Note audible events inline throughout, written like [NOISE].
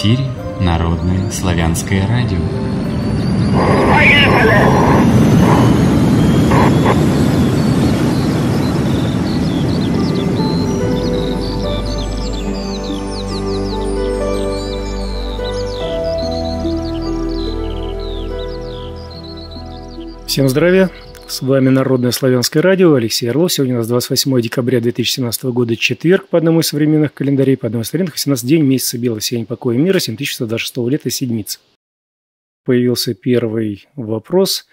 эфире Народное славянское радио. Поехали! Всем здравия! С вами Народное славянское радио, Алексей Орлов. Сегодня у нас 28 декабря 2017 года, четверг, по одному из современных календарей, по одному из старинных, 17 день месяца белого сияния покоя мира, 7126 лета, седмица. Появился первый вопрос.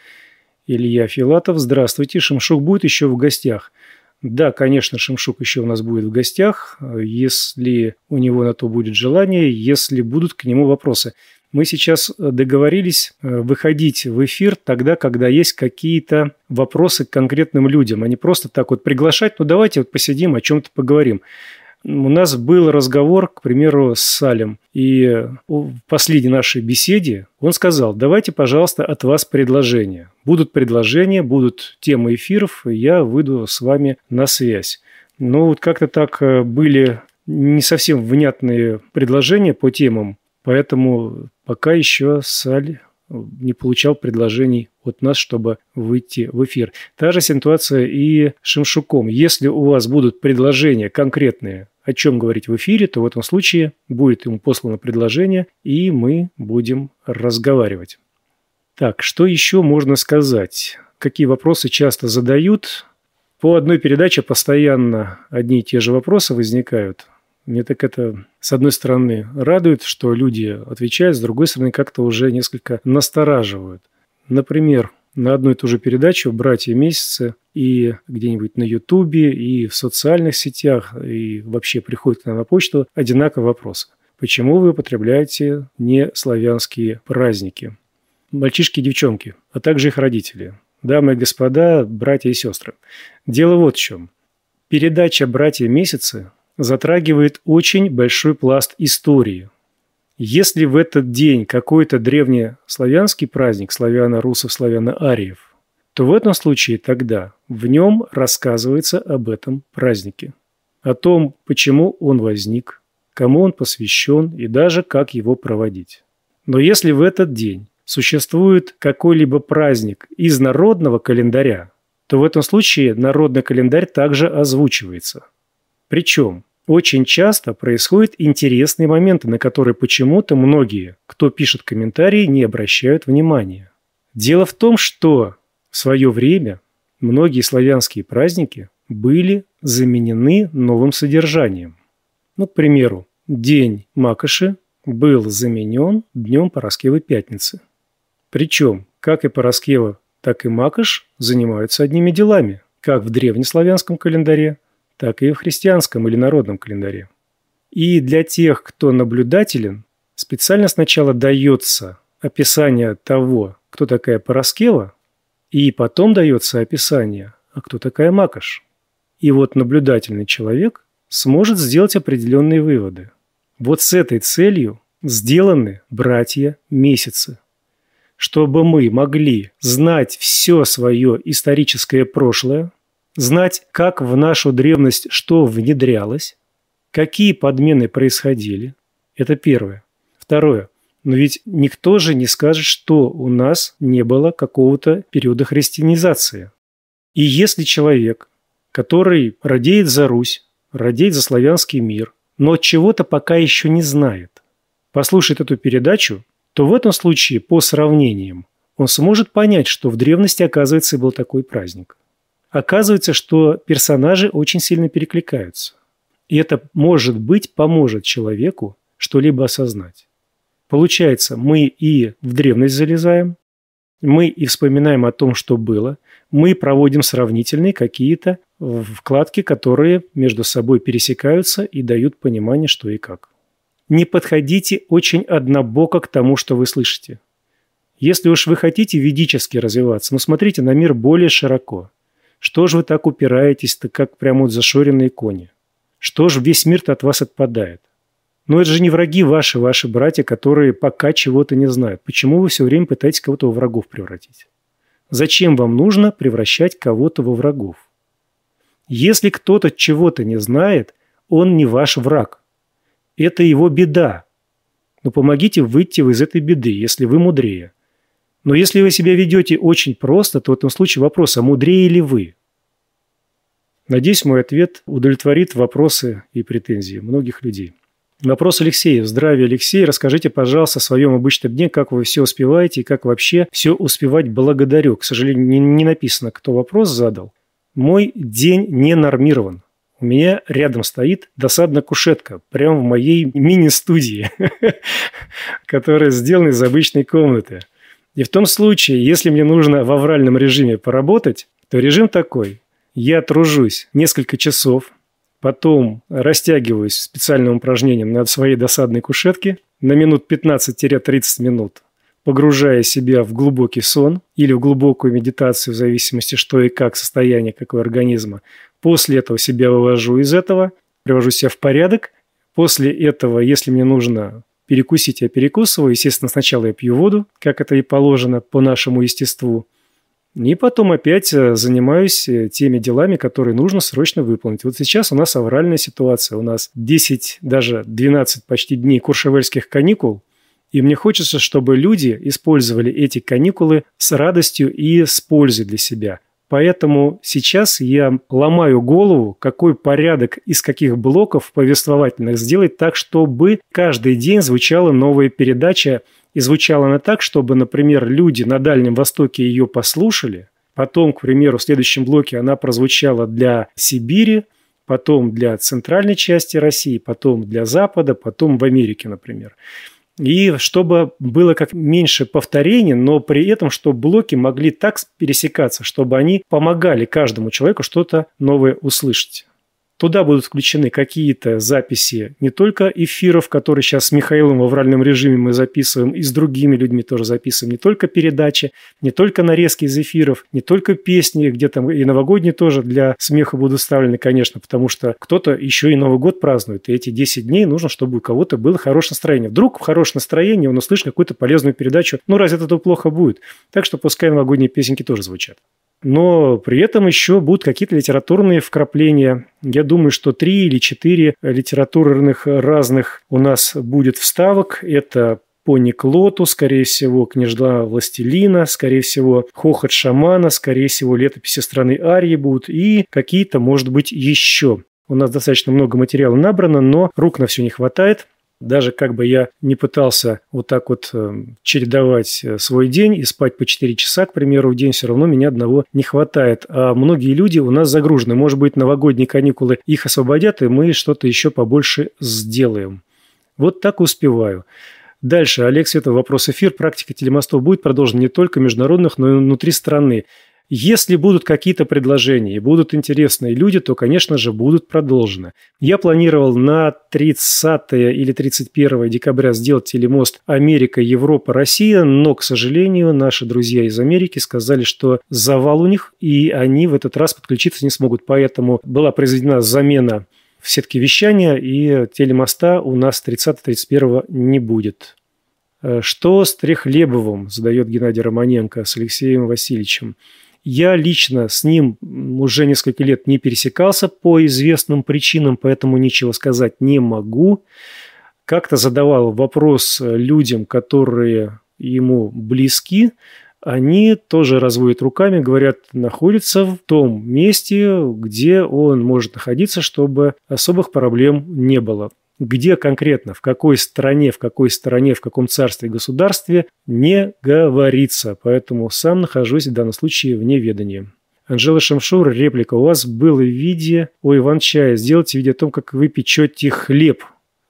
Илья Филатов, здравствуйте, Шамшук будет еще в гостях? Да, конечно, Шимшук еще у нас будет в гостях, если у него на то будет желание, если будут к нему вопросы. Мы сейчас э, договорились э, выходить в эфир тогда, когда есть какие-то вопросы к конкретным людям, а не просто так вот приглашать, ну давайте вот посидим, о чем-то поговорим. У нас был разговор, к примеру, с Салем, и э, в последней нашей беседе он сказал, давайте, пожалуйста, от вас предложения. Будут предложения, будут темы эфиров, и я выйду с вами на связь. Ну, вот как-то так были не совсем внятные предложения по темам, поэтому Пока еще Саль э, не получал предложений от нас, чтобы выйти в эфир. Та же ситуация и с Шимшуком. Если у вас будут предложения конкретные, о чем говорить в эфире, то в этом случае будет ему послано предложение, и мы будем разговаривать. Так, что еще можно сказать? Какие вопросы часто задают? По одной передаче постоянно одни и те же вопросы возникают. Мне так это, с одной стороны, радует, что люди отвечают, с другой стороны, как-то уже несколько настораживают. Например, на одну и ту же передачу «Братья месяцы» и где-нибудь на Ютубе, и в социальных сетях, и вообще приходит к нам на почту одинаковый вопрос. Почему вы употребляете не славянские праздники? Мальчишки и девчонки, а также их родители. Дамы и господа, братья и сестры. Дело вот в чем. Передача «Братья месяцы» затрагивает очень большой пласт истории. Если в этот день какой-то древнеславянский праздник славяно-русов, славяно-ариев, то в этом случае тогда в нем рассказывается об этом празднике, о том, почему он возник, кому он посвящен и даже как его проводить. Но если в этот день существует какой-либо праздник из народного календаря, то в этом случае народный календарь также озвучивается. Причем очень часто происходят интересные моменты, на которые почему-то многие, кто пишет комментарии, не обращают внимания. Дело в том, что в свое время многие славянские праздники были заменены новым содержанием. Ну, к примеру, День Макоши был заменен Днем Пороскевы Пятницы. Причем, как и Пороскева, так и Макош занимаются одними делами, как в древнеславянском календаре – так и в христианском или народном календаре. И для тех, кто наблюдателен, специально сначала дается описание того, кто такая Пороскева, и потом дается описание, а кто такая Макаш. И вот наблюдательный человек сможет сделать определенные выводы. Вот с этой целью сделаны братья месяцы. Чтобы мы могли знать все свое историческое прошлое, знать, как в нашу древность что внедрялось, какие подмены происходили. Это первое. Второе. Но ведь никто же не скажет, что у нас не было какого-то периода христианизации. И если человек, который радеет за Русь, радеет за славянский мир, но чего-то пока еще не знает, послушает эту передачу, то в этом случае, по сравнениям, он сможет понять, что в древности, оказывается, был такой праздник. Оказывается, что персонажи очень сильно перекликаются. И это, может быть, поможет человеку что-либо осознать. Получается, мы и в древность залезаем, мы и вспоминаем о том, что было, мы проводим сравнительные какие-то вкладки, которые между собой пересекаются и дают понимание, что и как. Не подходите очень однобоко к тому, что вы слышите. Если уж вы хотите ведически развиваться, но смотрите на мир более широко – что ж вы так упираетесь-то, как прямо вот зашоренные кони? Что ж весь мир-то от вас отпадает? Но ну, это же не враги ваши, ваши братья, которые пока чего-то не знают. Почему вы все время пытаетесь кого-то во врагов превратить? Зачем вам нужно превращать кого-то во врагов? Если кто-то чего-то не знает, он не ваш враг. Это его беда. Но ну, помогите выйти из этой беды, если вы мудрее. Но если вы себя ведете очень просто, то в этом случае вопрос, а мудрее ли вы? Надеюсь, мой ответ удовлетворит вопросы и претензии многих людей. Вопрос Алексея. Здравия, Алексей. Расскажите, пожалуйста, о своем обычном дне, как вы все успеваете и как вообще все успевать благодарю. К сожалению, не, не написано, кто вопрос задал. Мой день не нормирован. У меня рядом стоит досадная кушетка, прямо в моей мини-студии, [LAUGHS] которая сделана из обычной комнаты. И в том случае, если мне нужно в авральном режиме поработать, то режим такой. Я тружусь несколько часов, потом растягиваюсь специальным упражнением на своей досадной кушетке на минут 15-30 минут, погружая себя в глубокий сон или в глубокую медитацию, в зависимости что и как, состояние какого организма. После этого себя вывожу из этого, привожу себя в порядок. После этого, если мне нужно Перекусить я перекусываю, естественно, сначала я пью воду, как это и положено по нашему естеству. И потом опять э, занимаюсь э, теми делами, которые нужно срочно выполнить. Вот сейчас у нас авральная ситуация. У нас 10, даже 12 почти дней куршевельских каникул. И мне хочется, чтобы люди использовали эти каникулы с радостью и с пользой для себя – Поэтому сейчас я ломаю голову, какой порядок из каких блоков повествовательных сделать так, чтобы каждый день звучала новая передача, и звучала она так, чтобы, например, люди на Дальнем Востоке ее послушали, потом, к примеру, в следующем блоке она прозвучала для Сибири, потом для центральной части России, потом для Запада, потом в Америке, например. И чтобы было как меньше повторений, но при этом, чтобы блоки могли так пересекаться, чтобы они помогали каждому человеку что-то новое услышать. Туда будут включены какие-то записи не только эфиров, которые сейчас с Михаилом в авральном режиме мы записываем, и с другими людьми тоже записываем, не только передачи, не только нарезки из эфиров, не только песни, где там и новогодние тоже для смеха будут ставлены, конечно, потому что кто-то еще и Новый год празднует, и эти 10 дней нужно, чтобы у кого-то было хорошее настроение. Вдруг в хорошее настроение он услышит какую-то полезную передачу, ну разве это плохо будет? Так что пускай новогодние песенки тоже звучат но при этом еще будут какие-то литературные вкрапления. Я думаю, что три или четыре литературных разных у нас будет вставок. Это Пони Клоту, скорее всего, Княжда Властелина, скорее всего, Хохот Шамана, скорее всего, летописи страны Арии будут и какие-то, может быть, еще. У нас достаточно много материала набрано, но рук на все не хватает. Даже как бы я не пытался вот так вот э, чередовать э, свой день и спать по 4 часа, к примеру, в день, все равно меня одного не хватает. А многие люди у нас загружены. Может быть, новогодние каникулы их освободят, и мы что-то еще побольше сделаем. Вот так успеваю. Дальше. Олег Светов, вопрос эфир. Практика телемостов будет продолжена не только международных, но и внутри страны. Если будут какие-то предложения и будут интересные люди, то, конечно же, будут продолжены. Я планировал на 30 или 31 декабря сделать телемост Америка, Европа, Россия, но, к сожалению, наши друзья из Америки сказали, что завал у них, и они в этот раз подключиться не смогут. Поэтому была произведена замена в сетке вещания, и телемоста у нас 30-31 не будет. Э, что с Трехлебовым, задает Геннадий Романенко с Алексеем Васильевичем. Я лично с ним уже несколько лет не пересекался по известным причинам, поэтому ничего сказать не могу. Как-то задавал вопрос людям, которые ему близки, они тоже разводят руками, говорят, находится в том месте, где он может находиться, чтобы особых проблем не было где конкретно, в какой стране, в какой стране, в каком царстве и государстве, не говорится, поэтому сам нахожусь в данном случае в неведании. Анжела Шамшур, реплика. У вас было видео о Иван-чае. Сделайте видео о том, как вы печете хлеб.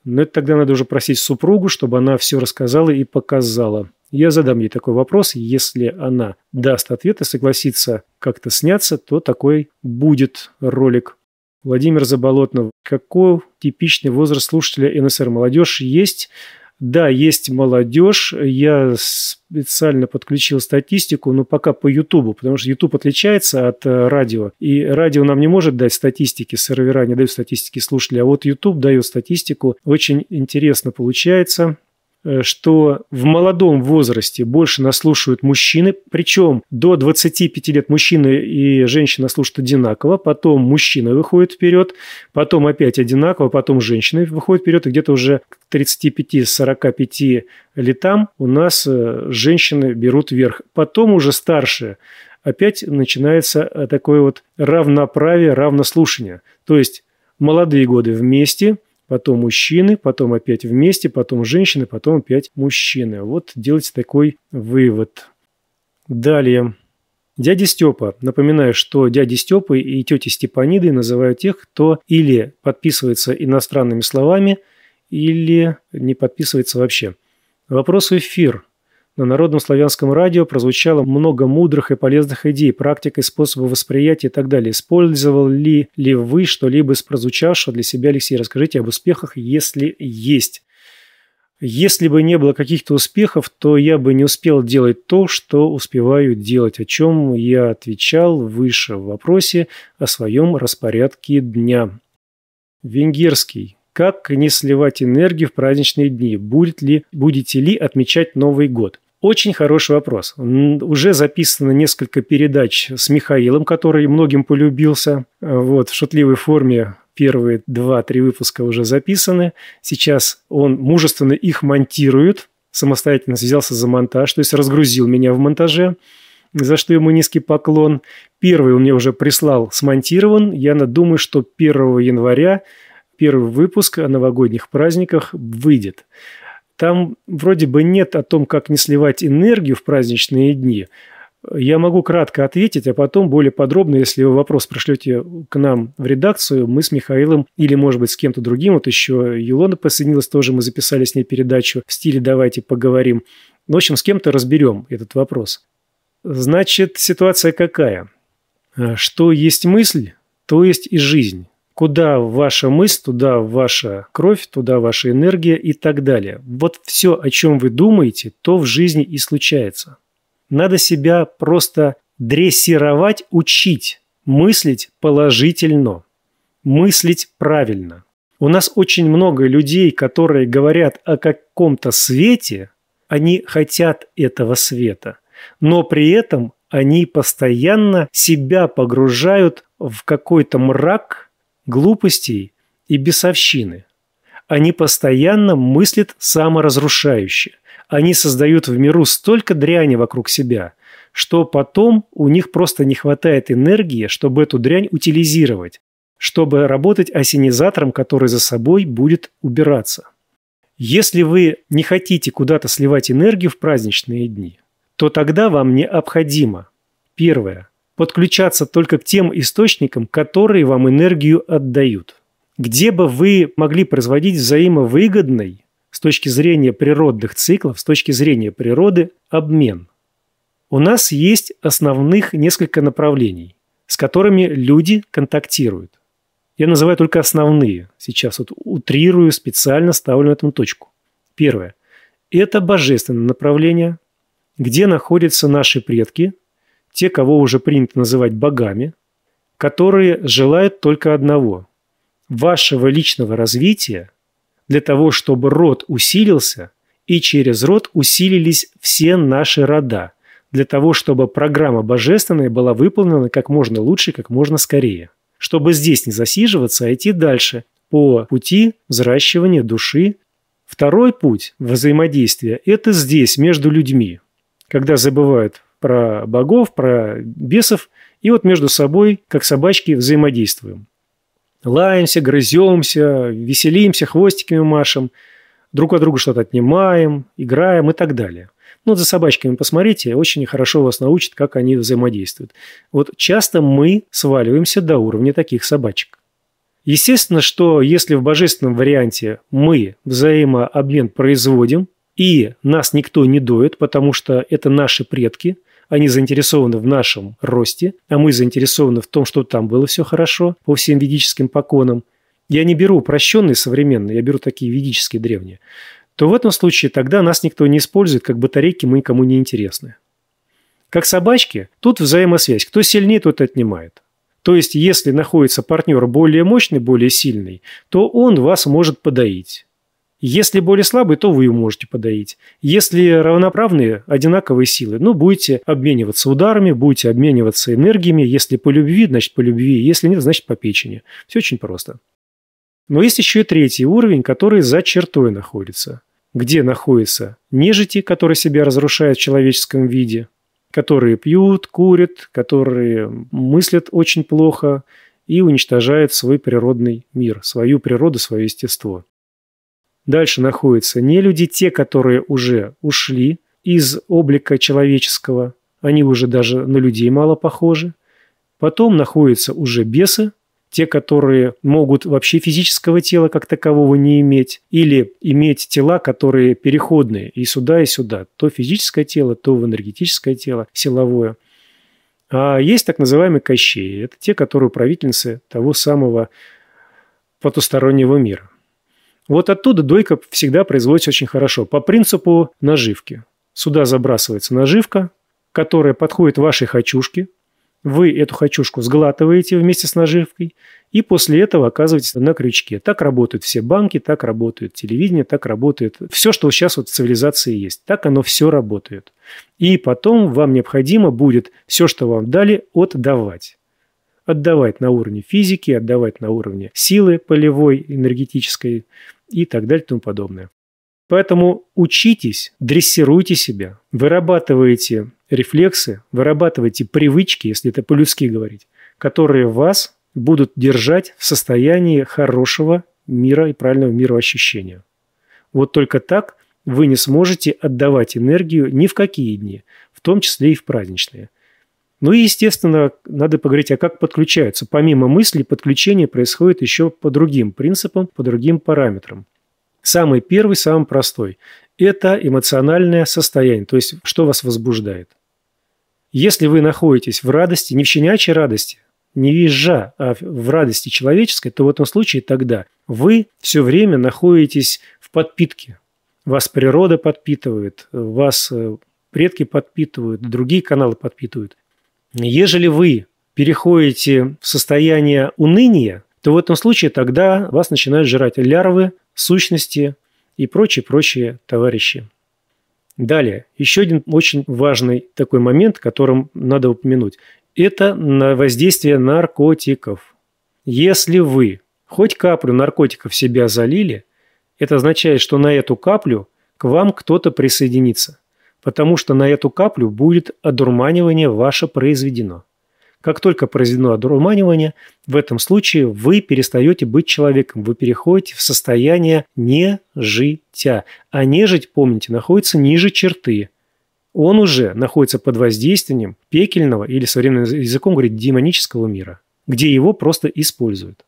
Но это тогда надо уже просить супругу, чтобы она все рассказала и показала. Я задам ей такой вопрос. Если она даст ответ и согласится как-то сняться, то такой будет ролик. Владимир Заболотнов. Какой типичный возраст слушателя НСР? Молодежь есть? Да, есть молодежь. Я специально подключил статистику, но пока по Ютубу, потому что Ютуб отличается от э, радио. И радио нам не может дать статистики, сервера не дают статистики слушателей, а вот Ютуб дает статистику. Очень интересно получается. Э, что в молодом возрасте больше нас мужчины, причем до 25 лет мужчины и женщина слушают одинаково, потом мужчина выходит вперед, потом опять одинаково, потом женщина выходит вперед, и где-то уже к 35-45 летам у нас э, женщины берут верх. Потом уже старшие опять начинается э, такое вот равноправие, равнослушание. То есть молодые годы вместе – потом мужчины, потом опять вместе, потом женщины, потом опять мужчины. Вот делайте такой вывод. Далее. Дядя Степа. Напоминаю, что дяди Степы и тети Степаниды называют тех, кто или подписывается иностранными словами, или не подписывается вообще. Вопрос в эфир. На Народном славянском радио прозвучало много мудрых и полезных идей, практик и способов восприятия и так далее. Использовал ли, ли вы что-либо из прозвучавшего для себя, Алексей? Расскажите об успехах, если есть. Если бы не было каких-то успехов, то я бы не успел делать то, что успеваю делать, о чем я отвечал выше в вопросе о своем распорядке дня. Венгерский. Как не сливать энергию в праздничные дни? Будет ли, будете ли отмечать Новый год? Очень хороший вопрос. Уже записано несколько передач с Михаилом, который многим полюбился. Э, вот, в шутливой форме первые два-три выпуска уже записаны. Сейчас он мужественно их монтирует, самостоятельно взялся за монтаж, то есть разгрузил меня в монтаже, за что ему низкий поклон. Первый он мне уже прислал смонтирован. Я думаю, что 1 января первый выпуск о новогодних праздниках выйдет. Там вроде бы нет о том, как не сливать энергию в праздничные дни. Я могу кратко ответить, а потом более подробно, если вы вопрос пришлете к нам в редакцию, мы с Михаилом или, может быть, с кем-то другим, вот еще Елона присоединилась тоже, мы записали с ней передачу в стиле «давайте поговорим». В общем, с кем-то разберем этот вопрос. Значит, ситуация какая? Э, что есть мысль, то есть и жизнь. Куда ваша мысль, туда ваша кровь, туда ваша энергия и так далее. Вот все, о чем вы думаете, то в жизни и случается. Надо себя просто дрессировать, учить, мыслить положительно, мыслить правильно. У нас очень много людей, которые говорят о каком-то свете, они хотят этого света, но при этом они постоянно себя погружают в какой-то мрак, глупостей и бесовщины. Они постоянно мыслят саморазрушающе. Они создают в миру столько дряни вокруг себя, что потом у них просто не хватает энергии, чтобы эту дрянь утилизировать, чтобы работать осенизатором, который за собой будет убираться. Если вы не хотите куда-то сливать энергию в праздничные дни, то тогда вам необходимо первое – подключаться только к тем источникам, которые вам энергию отдают. Где бы вы могли производить взаимовыгодный с точки зрения природных циклов, с точки зрения природы, обмен. У нас есть основных несколько направлений, с которыми люди контактируют. Я называю только основные. Сейчас вот утрирую, специально ставлю на этом точку. Первое. Это божественное направление, где находятся наши предки – те, кого уже принято называть богами, которые желают только одного – вашего личного развития для того, чтобы род усилился, и через род усилились все наши рода, для того, чтобы программа божественная была выполнена как можно лучше, как можно скорее. Чтобы здесь не засиживаться, а идти дальше по пути взращивания души. Второй путь взаимодействия – это здесь, между людьми, когда забывают про богов, про бесов, и вот между собой, как собачки, взаимодействуем. Лаемся, грыземся, веселимся, хвостиками машем, друг от друга что-то отнимаем, играем и так далее. Ну, за собачками посмотрите, очень хорошо вас научат, как они взаимодействуют. Вот часто мы сваливаемся до уровня таких собачек. Естественно, что если в божественном варианте мы взаимообмен производим, и нас никто не доет, потому что это наши предки, они заинтересованы в нашем росте, а мы заинтересованы в том, что там было все хорошо по всем ведическим поконам. Я не беру упрощенные современные, я беру такие ведические древние. То в этом случае тогда нас никто не использует, как батарейки мы никому не интересны. Как собачки, тут взаимосвязь. Кто сильнее, тот отнимает. То есть, если находится партнер более мощный, более сильный, то он вас может подоить. Если более слабый, то вы ее можете подоить. Если равноправные, одинаковые силы, ну, будете обмениваться ударами, будете обмениваться энергиями. Если по любви, значит по любви. Если нет, значит по печени. Все очень просто. Но есть еще и третий уровень, который за чертой находится. Где находятся нежити, которые себя разрушают в человеческом виде, которые пьют, курят, которые мыслят очень плохо и уничтожают свой природный мир, свою природу, свое естество. Дальше находятся не люди те, которые уже ушли из облика человеческого, они уже даже на людей мало похожи. Потом находятся уже бесы, те, которые могут вообще физического тела как такового не иметь, или иметь тела, которые переходные и сюда, и сюда, то физическое тело, то в энергетическое тело, силовое. А есть так называемые кощеи, это те, которые правительницы того самого потустороннего мира. Вот оттуда дойка всегда производится очень хорошо, по принципу наживки. Сюда забрасывается наживка, которая подходит вашей хочушке. Вы эту хочушку сглатываете вместе с наживкой и после этого оказываетесь на крючке. Так работают все банки, так работают телевидение, так работает все, что сейчас вот в цивилизации есть. Так оно все работает. И потом вам необходимо будет все, что вам дали, отдавать отдавать на уровне физики, отдавать на уровне силы полевой, энергетической, и так далее и тому подобное. Поэтому учитесь, дрессируйте себя, вырабатывайте рефлексы, вырабатывайте привычки, если это по-людски говорить, которые вас будут держать в состоянии хорошего мира и правильного мироощущения. Вот только так вы не сможете отдавать энергию ни в какие дни, в том числе и в праздничные. Ну и, естественно, надо поговорить, а как подключаются. Помимо мысли, подключение происходит еще по другим принципам, по другим параметрам. Самый первый, самый простой – это эмоциональное состояние, то есть что вас возбуждает. Если вы находитесь в радости, не в щенячьей радости, не визжа, а в радости человеческой, то в этом случае тогда вы все время находитесь в подпитке. Вас природа подпитывает, вас э, предки подпитывают, другие каналы подпитывают. Ежели вы переходите в состояние уныния, то в этом случае тогда вас начинают жрать лярвы, сущности и прочие-прочие товарищи. Далее, еще один очень важный такой момент, которым надо упомянуть, это на воздействие наркотиков. Если вы хоть каплю наркотиков в себя залили, это означает, что на эту каплю к вам кто-то присоединится потому что на эту каплю будет одурманивание ваше произведено. Как только произведено одурманивание, в этом случае вы перестаете быть человеком, вы переходите в состояние нежитя. А нежить, помните, находится ниже черты. Он уже находится под воздействием пекельного или современным языком говорит демонического мира, где его просто используют.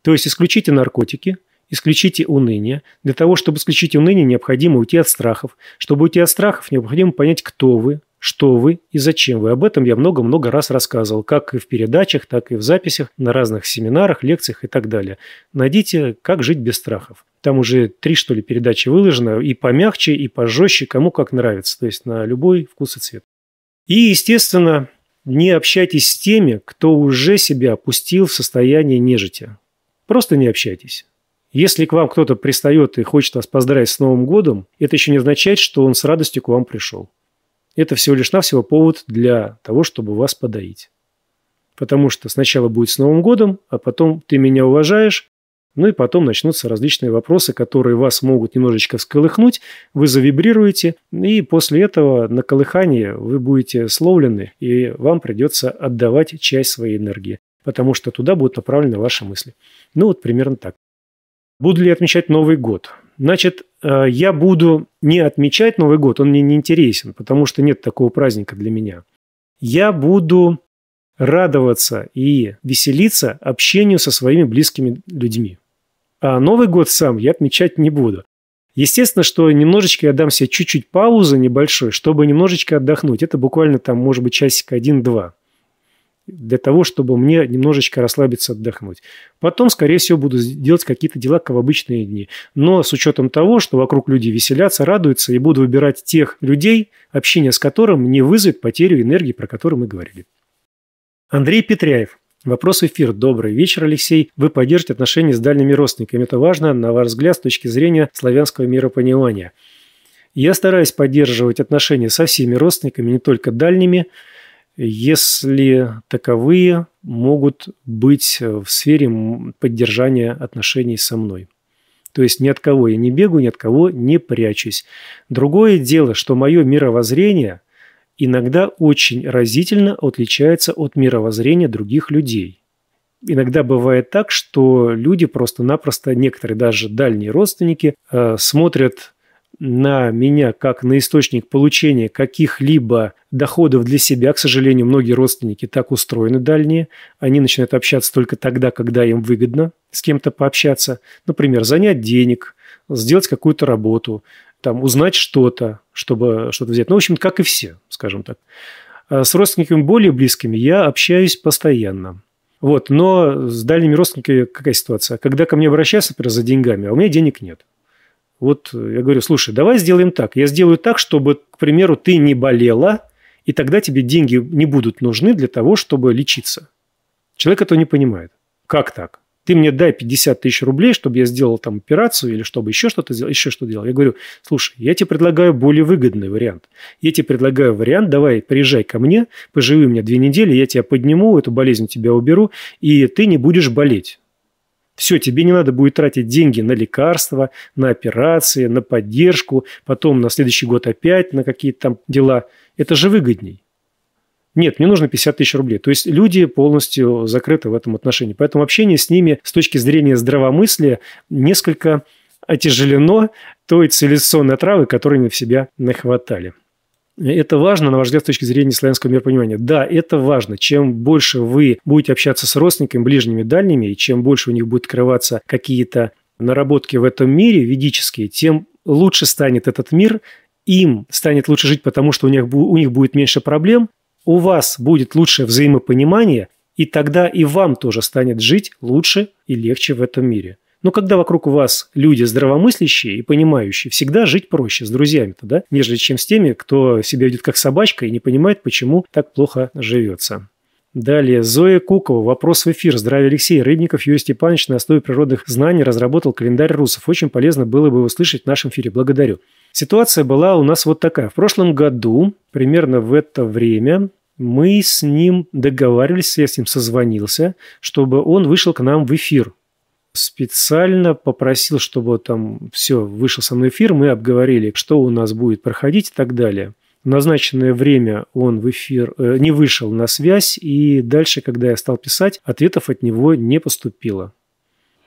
То есть исключите наркотики, исключите уныние. Для того, чтобы исключить уныние, необходимо уйти от страхов. Чтобы уйти от страхов, необходимо понять, кто вы, что вы и зачем вы. Об этом я много-много раз рассказывал, как и в передачах, так и в записях, на разных семинарах, лекциях и так далее. Найдите «Как жить без страхов». Там уже три, что ли, передачи выложено, и помягче, и пожестче, кому как нравится, то есть на любой вкус и цвет. И, естественно, не общайтесь с теми, кто уже себя опустил в состояние нежити. Просто не общайтесь. Если к вам кто-то пристает и хочет вас поздравить с Новым годом, это еще не означает, что он с радостью к вам пришел. Это всего лишь навсего повод для того, чтобы вас подоить. Потому что сначала будет с Новым годом, а потом ты меня уважаешь, ну и потом начнутся различные вопросы, которые вас могут немножечко всколыхнуть, вы завибрируете, и после этого на колыхание вы будете словлены, и вам придется отдавать часть своей энергии, потому что туда будут направлены ваши мысли. Ну вот примерно так. Буду ли отмечать Новый год? Значит, э, я буду не отмечать Новый год, он мне не интересен, потому что нет такого праздника для меня. Я буду радоваться и веселиться общению со своими близкими людьми. А Новый год сам я отмечать не буду. Естественно, что немножечко я дам себе чуть-чуть паузы небольшой, чтобы немножечко отдохнуть. Это буквально там, может быть, часик один-два для того, чтобы мне немножечко расслабиться, отдохнуть. Потом, скорее всего, буду делать какие-то дела, как в обычные дни. Но с учетом того, что вокруг люди веселятся, радуются, и буду выбирать тех людей, общение с которым не вызовет потерю энергии, про которую мы говорили. Андрей Петряев. Вопрос эфир. Добрый вечер, Алексей. Вы поддержите отношения с дальними родственниками. Это важно, на ваш взгляд, с точки зрения славянского миропонимания. Я стараюсь поддерживать отношения со всеми родственниками, не только дальними, если таковые могут быть в сфере поддержания отношений со мной. То есть ни от кого я не бегу, ни от кого не прячусь. Другое дело, что мое мировоззрение иногда очень разительно отличается от мировоззрения других людей. Иногда бывает так, что люди просто-напросто, некоторые даже дальние родственники, э, смотрят на меня как на источник получения каких-либо доходов для себя. К сожалению, многие родственники так устроены дальние. Они начинают общаться только тогда, когда им выгодно с кем-то пообщаться. Например, занять денег, сделать какую-то работу, там, узнать что-то, чтобы что-то взять. Ну, в общем, как и все, скажем так. А с родственниками более близкими я общаюсь постоянно. Вот, но с дальними родственниками какая ситуация? Когда ко мне обращаются, например, за деньгами, а у меня денег нет. Вот э, я говорю, слушай, давай сделаем так. Я сделаю так, чтобы, к примеру, ты не болела, и тогда тебе деньги не будут нужны для того, чтобы лечиться. Человек этого не понимает. Как так? Ты мне дай 50 тысяч рублей, чтобы я сделал там операцию или чтобы еще что-то сделал, еще что делал. Я говорю, слушай, я тебе предлагаю более выгодный вариант. Я тебе предлагаю вариант, давай приезжай ко мне, поживи у меня две недели, я тебя подниму, эту болезнь тебя уберу, и ты не будешь болеть. Все, тебе не надо будет тратить деньги на лекарства, на операции, на поддержку, потом на следующий год опять на какие-то там дела. Это же выгодней. Нет, мне нужно 50 тысяч рублей. То есть люди полностью закрыты в этом отношении. Поэтому общение с ними с точки зрения здравомыслия несколько отяжелено той цивилизационной травы, которую они в себя нахватали. Это важно, на ваш взгляд, с точки зрения славянского миропонимания. Да, это важно. Чем больше вы будете общаться с родственниками, ближними, дальними, и чем больше у них будет открываться какие-то наработки в этом мире ведические, тем лучше станет этот мир, им станет лучше жить, потому что у них, у них будет меньше проблем, у вас будет лучшее взаимопонимание, и тогда и вам тоже станет жить лучше и легче в этом мире. Но когда вокруг вас люди здравомыслящие и понимающие, всегда жить проще с друзьями-то, да, нежели чем с теми, кто себя ведет как собачка и не понимает, почему так плохо живется. Далее. Зоя Кукова. Вопрос в эфир. Здравия, Алексей. Рыбников Юрий Степанович на основе природных знаний разработал календарь русов. Очень полезно было бы услышать в нашем эфире. Благодарю. Ситуация была у нас вот такая. В прошлом году, примерно в это время, мы с ним договаривались, я с ним созвонился, чтобы он вышел к нам в эфир специально попросил, чтобы там все, вышел со мной эфир, мы обговорили, что у нас будет проходить и так далее. В назначенное время он в эфир э, не вышел на связь, и дальше, когда я стал писать, ответов от него не поступило.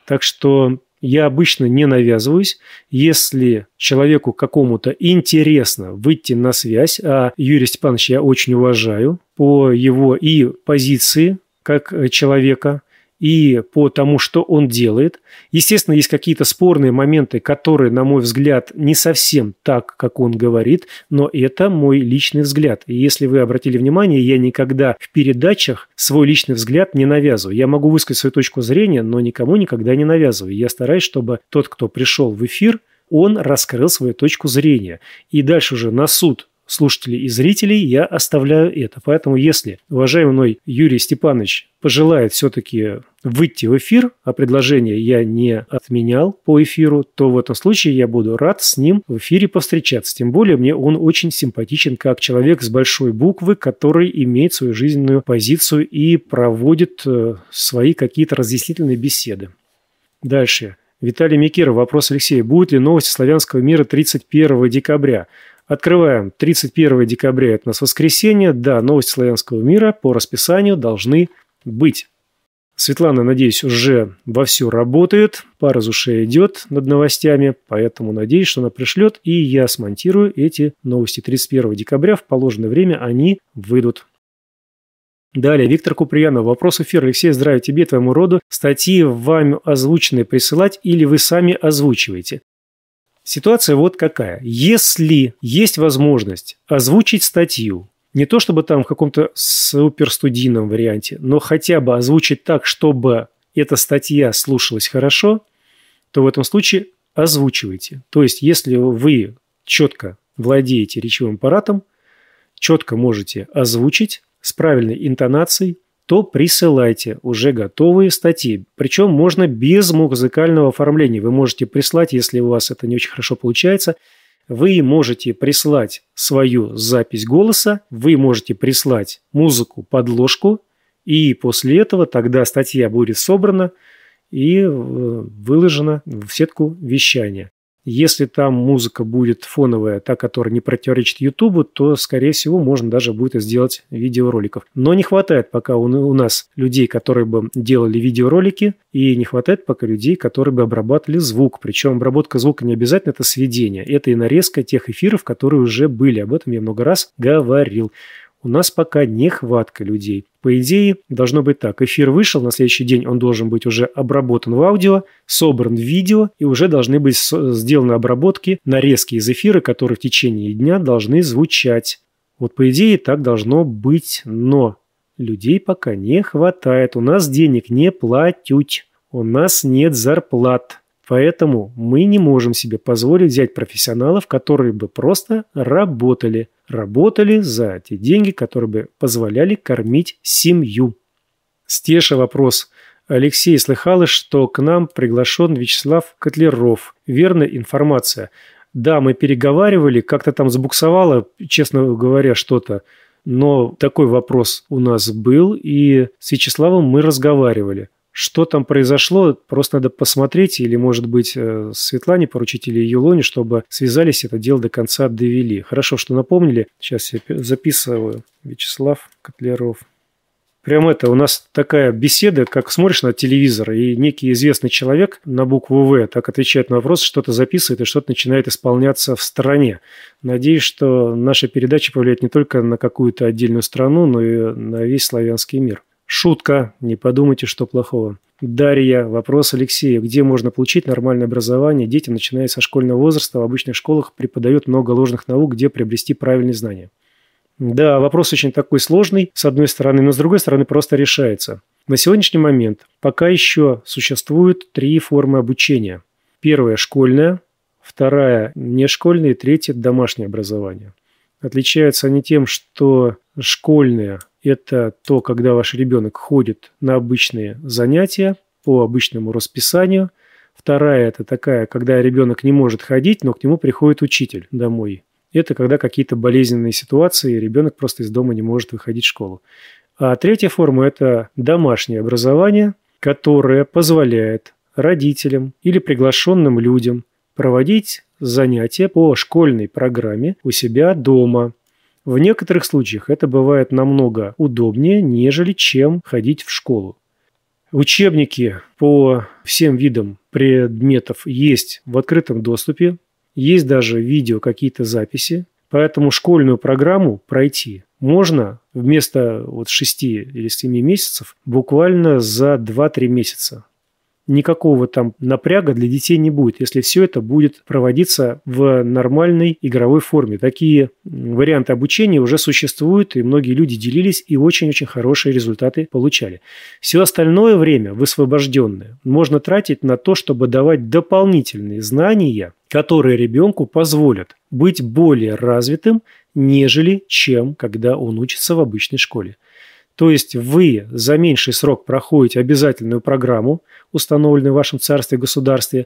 Так что я обычно не навязываюсь. Если человеку какому-то интересно выйти на связь, а Юрий Степанович я очень уважаю по его и позиции как э, человека, и по тому, что он делает. Естественно, есть какие-то спорные моменты, которые, на мой взгляд, не совсем так, как он говорит, но это мой личный взгляд. И если вы обратили внимание, я никогда в передачах свой личный взгляд не навязываю. Я могу высказать свою точку зрения, но никому никогда не навязываю. Я стараюсь, чтобы тот, кто пришел в эфир, он раскрыл свою точку зрения. И дальше уже на суд слушателей и зрителей, я оставляю это. Поэтому, если уважаемый мной Юрий Степанович пожелает все-таки выйти в эфир, а предложение я не отменял по эфиру, то в этом случае я буду рад с ним в эфире повстречаться. Тем более мне он очень симпатичен как человек с большой буквы, который имеет свою жизненную позицию и проводит э, свои какие-то разъяснительные беседы. Дальше. Виталий Микиров. Вопрос Алексея. Будет ли новость славянского мира 31 декабря? Открываем. 31 декабря – это у нас воскресенье. Да, новости славянского мира по расписанию должны быть. Светлана, надеюсь, уже вовсю работает, пар из ушей идет над новостями, поэтому надеюсь, что она пришлет, и я смонтирую эти новости 31 декабря. В положенное время они выйдут. Далее, Виктор Куприянов. Вопрос эфира. Алексей, здравия тебе, твоему роду. Статьи вами озвученные присылать или вы сами озвучиваете? Ситуация вот какая. Если есть возможность озвучить статью, не то чтобы там в каком-то суперстудийном варианте, но хотя бы озвучить так, чтобы эта статья слушалась хорошо, то в этом случае озвучивайте. То есть, если вы четко владеете речевым аппаратом, четко можете озвучить с правильной интонацией – то присылайте уже готовые статьи. Причем можно без музыкального оформления. Вы можете прислать, если у вас это не очень хорошо получается, вы можете прислать свою запись голоса, вы можете прислать музыку, подложку, и после этого тогда статья будет собрана и э, выложена в сетку вещания. Если там музыка будет фоновая, та, которая не противоречит Ютубу, то, скорее всего, можно даже будет сделать видеороликов. Но не хватает пока у нас людей, которые бы делали видеоролики, и не хватает пока людей, которые бы обрабатывали звук. Причем обработка звука не обязательно это сведение, это и нарезка тех эфиров, которые уже были. Об этом я много раз говорил. У нас пока нехватка людей. По идее, должно быть так. Эфир вышел, на следующий день он должен быть уже обработан в аудио, собран в видео и уже должны быть сделаны обработки, нарезки из эфира, которые в течение дня должны звучать. Вот по идее так должно быть, но людей пока не хватает. У нас денег не платють. У нас нет зарплат. Поэтому мы не можем себе позволить взять профессионалов, которые бы просто работали. Работали за те деньги, которые бы позволяли кормить семью. Стеша вопрос. Алексей, слыхалось, что к нам приглашен Вячеслав Котлеров. Верная информация? Да, мы переговаривали, как-то там забуксовало, честно говоря, что-то. Но такой вопрос у нас был, и с Вячеславом мы разговаривали. Что там произошло, просто надо посмотреть, или, может быть, э, Светлане поручить или Юлоне, чтобы связались, это дело до конца довели. Хорошо, что напомнили. Сейчас я записываю. Вячеслав Котляров. Прям это, у нас такая беседа, как смотришь на телевизор, и некий известный человек на букву «В» так отвечает на вопрос, что-то записывает и что-то начинает исполняться в стране. Надеюсь, что наша передача повлияет не только на какую-то отдельную страну, но и на весь славянский мир. Шутка, не подумайте, что плохого. Дарья, вопрос Алексею. Где можно получить нормальное образование? Детям, начиная со школьного возраста, в обычных школах преподают много ложных наук, где приобрести правильные знания. Да, вопрос очень такой сложный, с одной стороны, но с другой стороны просто решается. На сегодняшний момент пока еще существуют три формы обучения. Первая – школьная, вторая – нешкольная и третья – домашнее образование. Отличаются они тем, что школьное это то, когда ваш ребенок ходит на обычные занятия по обычному расписанию. Вторая – это такая, когда ребенок не может ходить, но к нему приходит учитель домой. Это когда какие-то болезненные ситуации, и ребенок просто из дома не может выходить в школу. А третья форма – это домашнее образование, которое позволяет родителям или приглашенным людям проводить занятия по школьной программе у себя дома – в некоторых случаях это бывает намного удобнее, нежели чем ходить в школу. Учебники по всем видам предметов есть в открытом доступе, есть даже видео какие-то записи, поэтому школьную программу пройти можно вместо вот 6 или 7 месяцев буквально за 2-3 месяца никакого там напряга для детей не будет, если все это будет проводиться в нормальной игровой форме. Такие варианты обучения уже существуют, и многие люди делились и очень-очень хорошие результаты получали. Все остальное время, высвобожденное, можно тратить на то, чтобы давать дополнительные знания, которые ребенку позволят быть более развитым, нежели чем когда он учится в обычной школе. То есть вы за меньший срок проходите обязательную программу, установленную в вашем царстве государстве,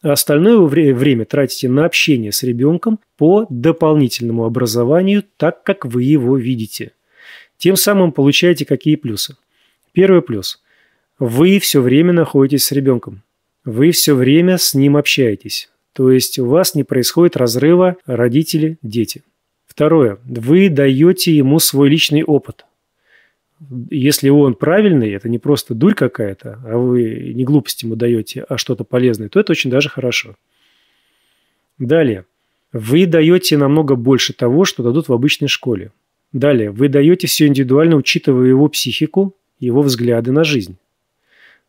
а остальное время тратите на общение с ребенком по дополнительному образованию, так как вы его видите. Тем самым получаете какие плюсы? Первый плюс. Вы все время находитесь с ребенком. Вы все время с ним общаетесь. То есть у вас не происходит разрыва родители-дети. Второе. Вы даете ему свой личный опыт если он правильный, это не просто дурь какая-то, а вы не глупость ему даете, а что-то полезное, то это очень даже хорошо. Далее. Вы даете намного больше того, что дадут в обычной школе. Далее. Вы даете все индивидуально, учитывая его психику, его взгляды на жизнь.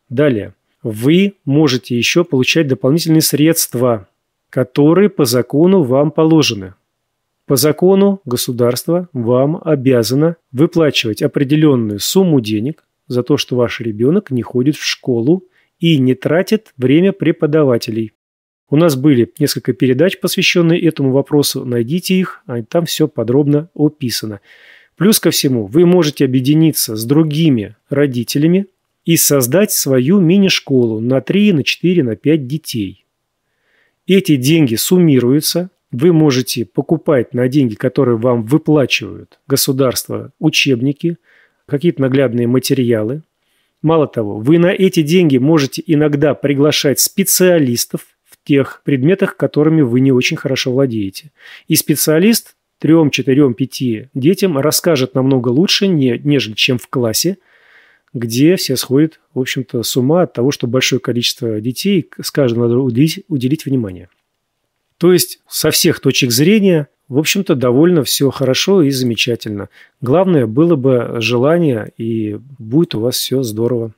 Далее. Вы можете еще получать дополнительные средства, которые по закону вам положены. По закону государство вам обязано выплачивать определенную сумму денег за то, что ваш ребенок не ходит в школу и не тратит время преподавателей. У нас были несколько передач, посвященные этому вопросу. Найдите их, а там все подробно описано. Плюс ко всему, вы можете объединиться с другими родителями и создать свою мини-школу на 3, на 4, на 5 детей. Эти деньги суммируются, вы можете покупать на деньги, которые вам выплачивают государство, учебники, какие-то наглядные материалы. Мало того, вы на эти деньги можете иногда приглашать специалистов в тех предметах, которыми вы не очень хорошо владеете. И специалист трем, четырем, пяти детям расскажет намного лучше, не, нежели чем в классе, где все сходят, в общем-то, с ума от того, что большое количество детей с каждым надо уделить, уделить внимание. То есть со всех точек зрения, в общем-то, довольно все хорошо и замечательно. Главное было бы желание, и будет у вас все здорово.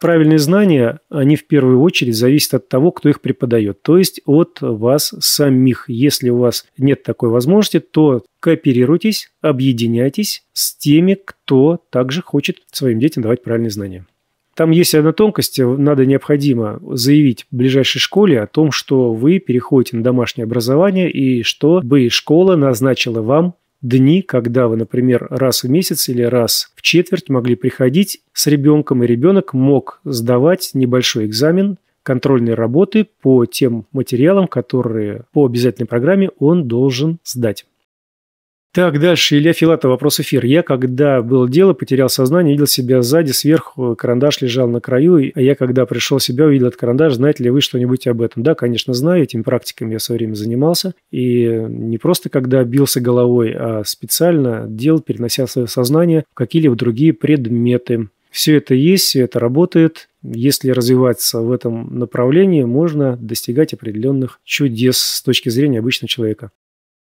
Правильные знания, они в первую очередь зависят от того, кто их преподает, то есть от вас самих. Если у вас нет такой возможности, то кооперируйтесь, объединяйтесь с теми, кто также хочет своим детям давать правильные знания. Там есть одна тонкость, э, надо необходимо заявить в ближайшей школе о том, что вы переходите на домашнее образование и что бы школа назначила вам дни, когда вы, например, раз в месяц или раз в четверть могли приходить с ребенком, и ребенок мог сдавать небольшой экзамен контрольной работы по тем материалам, которые по обязательной программе он должен сдать. Так, дальше. Илья Филатов, вопрос эфир. Я, когда было дело, потерял сознание, видел себя сзади, сверху, карандаш лежал на краю, а я, когда пришел в себя, увидел этот карандаш. Знаете ли вы что-нибудь об этом? Да, конечно, знаю. Этим практиками я в свое время занимался. И не просто когда бился головой, а специально делал, перенося свое сознание в какие-либо другие предметы. Все это есть, все это работает. Если развиваться в этом направлении, можно достигать определенных чудес с точки зрения обычного человека.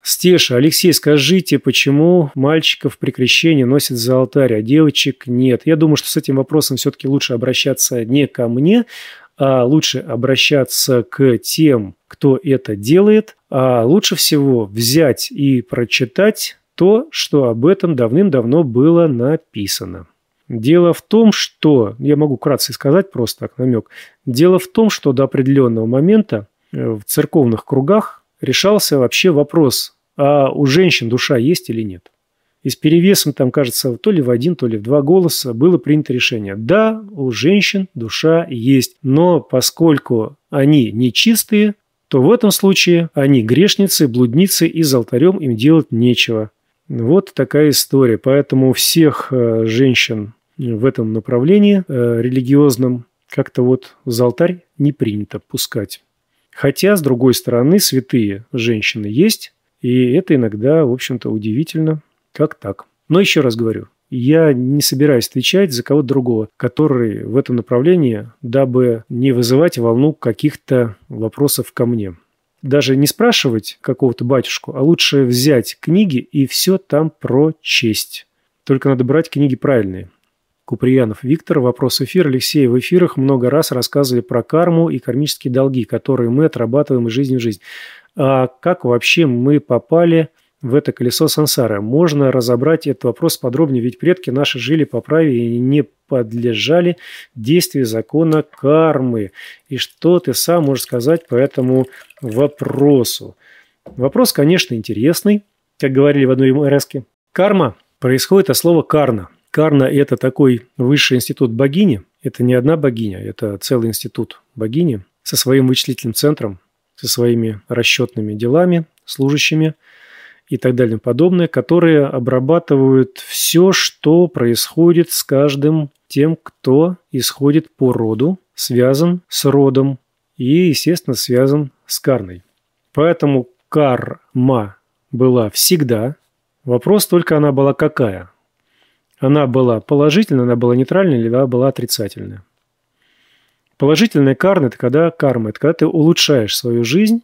Стеша, Алексей, скажите, почему мальчиков при крещении носят за алтарь, а девочек нет? Я думаю, что с этим вопросом все-таки лучше обращаться не ко мне, а лучше обращаться к тем, кто это делает. А лучше всего взять и прочитать то, что об этом давным-давно было написано. Дело в том, что, я могу кратко сказать просто так намек, дело в том, что до определенного момента э, в церковных кругах решался вообще вопрос а у женщин душа есть или нет. И с перевесом, там, кажется, то ли в один, то ли в два голоса было принято решение. Да, у женщин душа есть, но поскольку они нечистые, то в этом случае они грешницы, блудницы и за алтарем им делать нечего. Вот такая история. Поэтому всех э, женщин в этом направлении э, религиозном как-то вот за алтарь не принято пускать. Хотя, с другой стороны, святые женщины есть, и это иногда, в общем-то, удивительно, как так. Но еще раз говорю, я не собираюсь отвечать за кого-то другого, который в этом направлении, дабы не вызывать волну каких-то вопросов ко мне. Даже не спрашивать какого-то батюшку, а лучше взять книги и все там прочесть. Только надо брать книги правильные. Куприянов Виктор, вопрос эфир. Алексей, в эфирах много раз рассказывали про карму и кармические долги, которые мы отрабатываем из жизни в жизнь. А как вообще мы попали в это колесо сансары? Можно разобрать этот вопрос подробнее, ведь предки наши жили по праве и не подлежали действию закона кармы. И что ты сам можешь сказать по этому вопросу? Вопрос, конечно, интересный, как говорили в одной мрс Карма происходит от слова «карна». Карна – это такой высший институт богини. Это не одна богиня, это целый институт богини со своим вычислительным центром, со своими расчетными делами, служащими и так далее и подобное, которые обрабатывают все, что происходит с каждым тем, кто исходит по роду, связан с родом и, естественно, связан с карной. Поэтому карма была всегда. Вопрос только она была какая? Она была положительная, она была нейтральная или она была отрицательная? Положительная карма – это когда карма, это когда ты улучшаешь свою жизнь,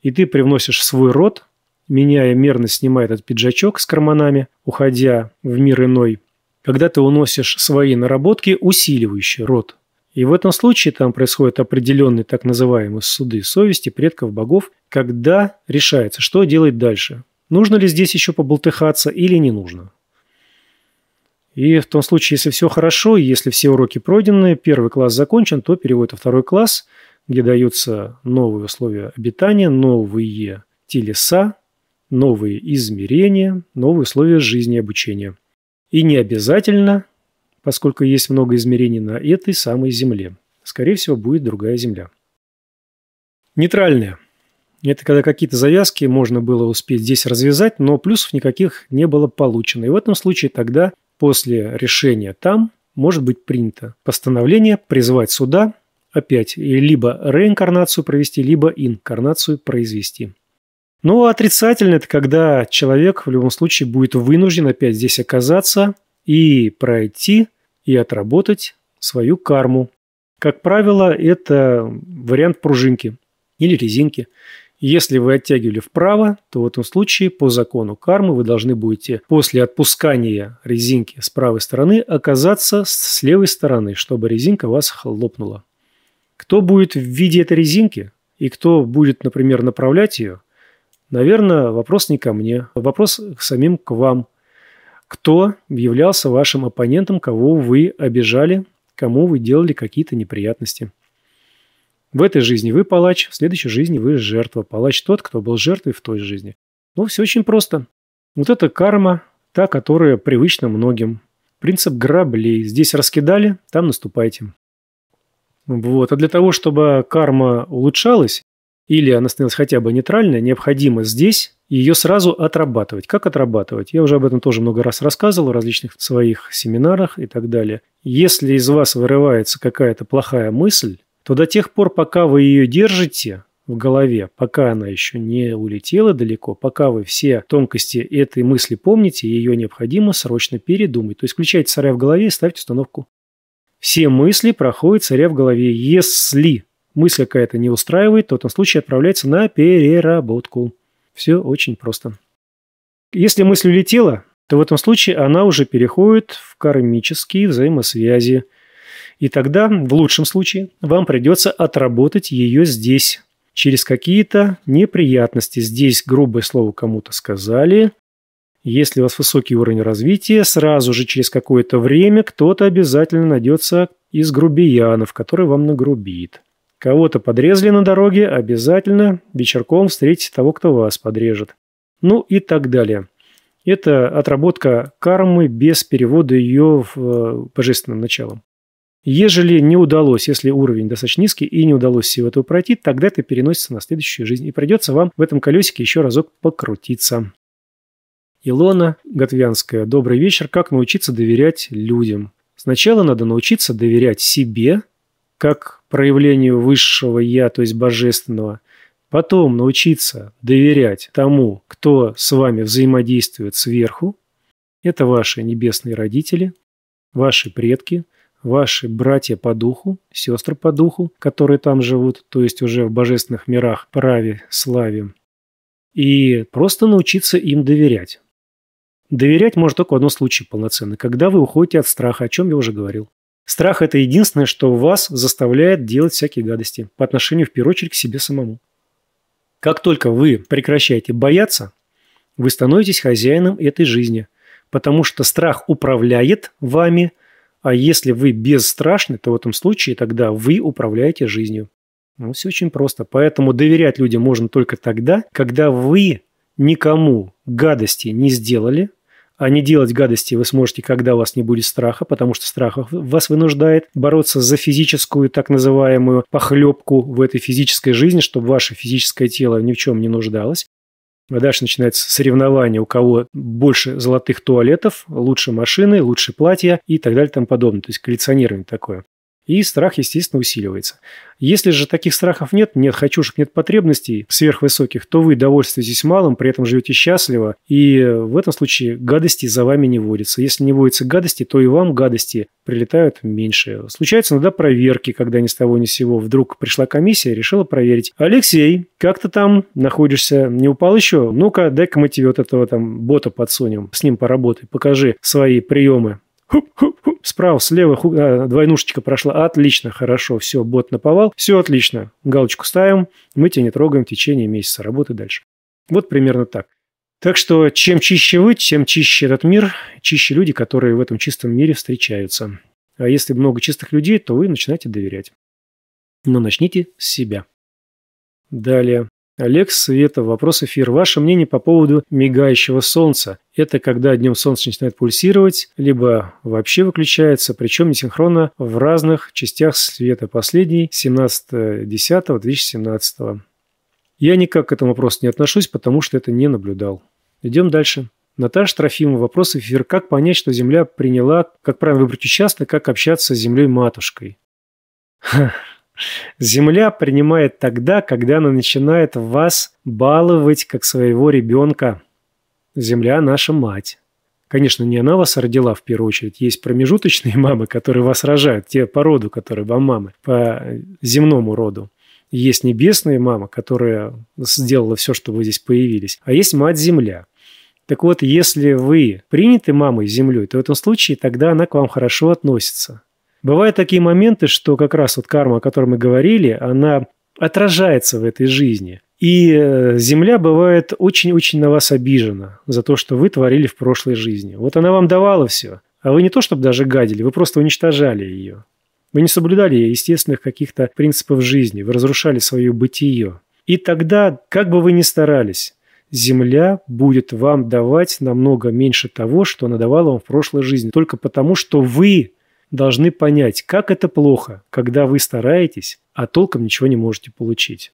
и ты привносишь в свой род, меняя мерно, снимая этот пиджачок с карманами, уходя в мир иной, когда ты уносишь свои наработки, усиливающие род. И в этом случае там происходят определенные так называемые суды совести предков богов, когда решается, что делать дальше. Нужно ли здесь еще поболтыхаться или не нужно. И в том случае, если все хорошо, если все уроки пройдены, первый класс закончен, то перевод во второй класс, где даются новые условия обитания, новые телеса, новые измерения, новые условия жизни и обучения. И не обязательно, поскольку есть много измерений на этой самой Земле. Скорее всего, будет другая Земля. Нейтральная. Это когда какие-то завязки можно было успеть здесь развязать, но плюсов никаких не было получено. И в этом случае тогда После решения там может быть принято постановление призвать суда опять либо реинкарнацию провести, либо инкарнацию произвести. Но ну, а отрицательно – это когда человек в любом случае будет вынужден опять здесь оказаться и пройти, и отработать свою карму. Как правило, это вариант пружинки или резинки – если вы оттягивали вправо, то в этом случае по закону кармы вы должны будете после отпускания резинки с правой стороны оказаться с левой стороны, чтобы резинка вас хлопнула. Кто будет в виде этой резинки и кто будет, например, направлять ее, наверное, вопрос не ко мне, вопрос к самим к вам. Кто являлся вашим оппонентом, кого вы обижали, кому вы делали какие-то неприятности. В этой жизни вы палач, в следующей жизни вы жертва. Палач тот, кто был жертвой в той жизни. Ну, все очень просто. Вот эта карма, та, которая привычна многим. Принцип граблей. Здесь раскидали, там наступайте. Вот. А для того, чтобы карма улучшалась, или она становилась хотя бы нейтральной, необходимо здесь ее сразу отрабатывать. Как отрабатывать? Я уже об этом тоже много раз рассказывал в различных своих семинарах и так далее. Если из вас вырывается какая-то плохая мысль, то до тех пор, пока вы ее держите в голове, пока она еще не улетела далеко, пока вы все тонкости этой мысли помните, ее необходимо срочно передумать. То есть включайте царя в голове и ставьте установку. Все мысли проходят царя в голове. Если мысль какая-то не устраивает, то в этом случае отправляется на переработку. Все очень просто. Если мысль улетела, то в этом случае она уже переходит в кармические взаимосвязи – и тогда, в лучшем случае, вам придется отработать ее здесь. Через какие-то неприятности. Здесь грубое слово кому-то сказали. Если у вас высокий уровень развития, сразу же через какое-то время кто-то обязательно найдется из грубиянов, который вам нагрубит. Кого-то подрезали на дороге, обязательно вечерком встретите того, кто вас подрежет. Ну и так далее. Это отработка кармы без перевода ее в э, божественным началом. Ежели не удалось, если уровень достаточно низкий и не удалось всего этого пройти, тогда это переносится на следующую жизнь. И придется вам в этом колесике еще разок покрутиться. Илона Готвянская. Добрый вечер. Как научиться доверять людям? Сначала надо научиться доверять себе, как проявлению высшего «я», то есть божественного. Потом научиться доверять тому, кто с вами взаимодействует сверху. Это ваши небесные родители, ваши предки – Ваши братья по духу, сестры по духу, которые там живут, то есть уже в божественных мирах, праве, славе. И просто научиться им доверять. Доверять может только в одном случае полноценно, когда вы уходите от страха, о чем я уже говорил. Страх – это единственное, что вас заставляет делать всякие гадости по отношению, в первую очередь, к себе самому. Как только вы прекращаете бояться, вы становитесь хозяином этой жизни, потому что страх управляет вами – а если вы бесстрашны, то в этом случае тогда вы управляете жизнью. Ну, все очень просто. Поэтому доверять людям можно только тогда, когда вы никому гадости не сделали, а не делать гадости вы сможете, когда у вас не будет страха, потому что страх вас вынуждает бороться за физическую, так называемую, похлебку в этой физической жизни, чтобы ваше физическое тело ни в чем не нуждалось. А дальше начинается соревнование, у кого больше золотых туалетов, лучше машины, лучше платья и так далее и тому подобное. То есть коллекционирование такое. И страх, естественно, усиливается. Если же таких страхов нет, нет хочушек, нет потребностей сверхвысоких, то вы довольствуетесь малым, при этом живете счастливо, и в этом случае гадости за вами не водятся. Если не водятся гадости, то и вам гадости прилетают меньше. Случаются иногда проверки, когда ни с того ни с сего вдруг пришла комиссия, решила проверить. Алексей, как ты там находишься? Не упал еще? Ну-ка, дай-ка мы тебе вот этого там бота подсунем, с ним поработай, покажи свои приемы. Справа, слева, ху... а, двойнушечка прошла. Отлично, хорошо, все, бот наповал. Все отлично. Галочку ставим, мы тебя не трогаем в течение месяца. Работай дальше. Вот примерно так. Так что чем чище вы, тем чище этот мир, чище люди, которые в этом чистом мире встречаются. А если много чистых людей, то вы начинаете доверять. Но начните с себя. Далее. Алекс, и вопрос эфир. Ваше мнение по поводу мигающего солнца. Это когда днем солнце начинает пульсировать, либо вообще выключается, причем несинхронно в разных частях света. Последний 17.10.2017. Я никак к этому вопросу не отношусь, потому что это не наблюдал. Идем дальше. Наташа Трофимова, вопрос эфир. Как понять, что Земля приняла, как правильно выбрать участок, как общаться с Землей-матушкой? Земля принимает тогда, когда она начинает вас баловать, как своего ребенка. Земля – наша мать. Конечно, не она вас родила в первую очередь. Есть промежуточные [LAUGHS] мамы, которые вас рожают, те по роду, которые вам мамы, по земному роду. Есть небесная мама, которая сделала все, чтобы вы здесь появились. А есть мать-земля. Так вот, если вы приняты мамой землей, то в этом случае тогда она к вам хорошо относится. Бывают такие моменты, что как раз вот карма, о которой мы говорили, она отражается в этой жизни. И э, земля бывает очень-очень на вас обижена за то, что вы творили в прошлой жизни. Вот она вам давала все, а вы не то чтобы даже гадили, вы просто уничтожали ее. Вы не соблюдали естественных каких-то принципов жизни, вы разрушали свое бытие. И тогда, как бы вы ни старались, земля будет вам давать намного меньше того, что она давала вам в прошлой жизни, только потому, что вы должны понять, как это плохо, когда вы стараетесь, а толком ничего не можете получить.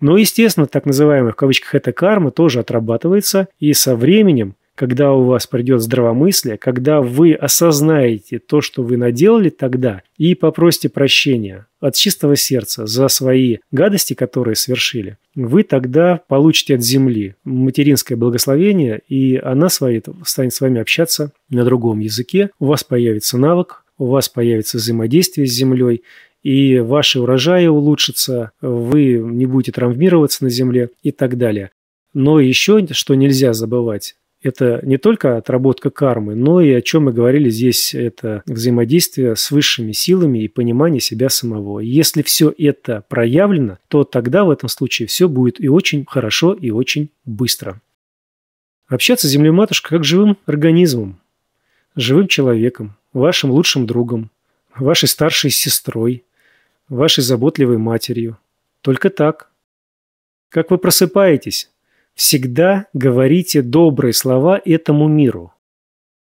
Но, естественно, так называемая в кавычках эта карма тоже отрабатывается, и со временем, когда у вас придет здравомыслие, когда вы осознаете то, что вы наделали тогда, и попросите прощения от чистого сердца за свои гадости, которые совершили, вы тогда получите от земли материнское благословение, и она своей, станет с вами общаться на другом языке, у вас появится навык у вас появится взаимодействие с землей, и ваши урожаи улучшатся, вы не будете травмироваться на земле и так далее. Но еще, что нельзя забывать, это не только отработка кармы, но и о чем мы говорили здесь, это взаимодействие с высшими силами и понимание себя самого. если все это проявлено, то тогда в этом случае все будет и очень хорошо, и очень быстро. Общаться с Землей Матушкой как живым организмом, живым человеком, вашим лучшим другом, вашей старшей сестрой, вашей заботливой матерью. Только так. Как вы просыпаетесь, всегда говорите добрые слова этому миру.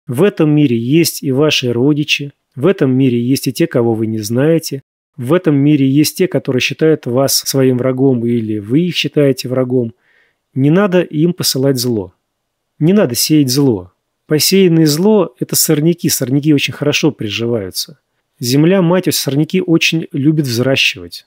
В этом мире есть и ваши родичи, в этом мире есть и те, кого вы не знаете, в этом мире есть те, которые считают вас своим врагом или вы их считаете врагом. Не надо им посылать зло. Не надо сеять зло. Посеянное зло – это сорняки. Сорняки очень хорошо приживаются. Земля, мать, сорняки очень любит взращивать.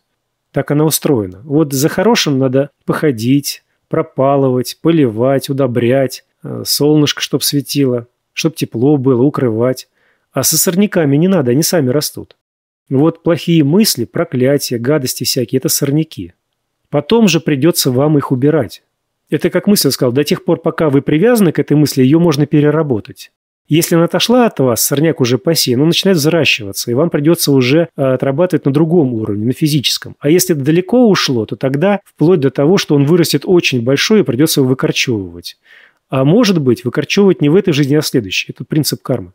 Так она устроена. Вот за хорошим надо походить, пропалывать, поливать, удобрять, э, солнышко, чтоб светило, чтоб тепло было, укрывать. А со сорняками не надо, они сами растут. Вот плохие мысли, проклятия, гадости всякие – это сорняки. Потом же придется вам их убирать. Это как мысль сказал, до тех пор, пока вы привязаны к этой мысли, ее можно переработать. Если она отошла от вас, сорняк уже посеян, он начинает взращиваться, и вам придется уже э, отрабатывать на другом уровне, на физическом. А если далеко ушло, то тогда вплоть до того, что он вырастет очень большой и придется его выкорчевывать. А может быть, выкорчевывать не в этой жизни, а в следующей. Это принцип кармы.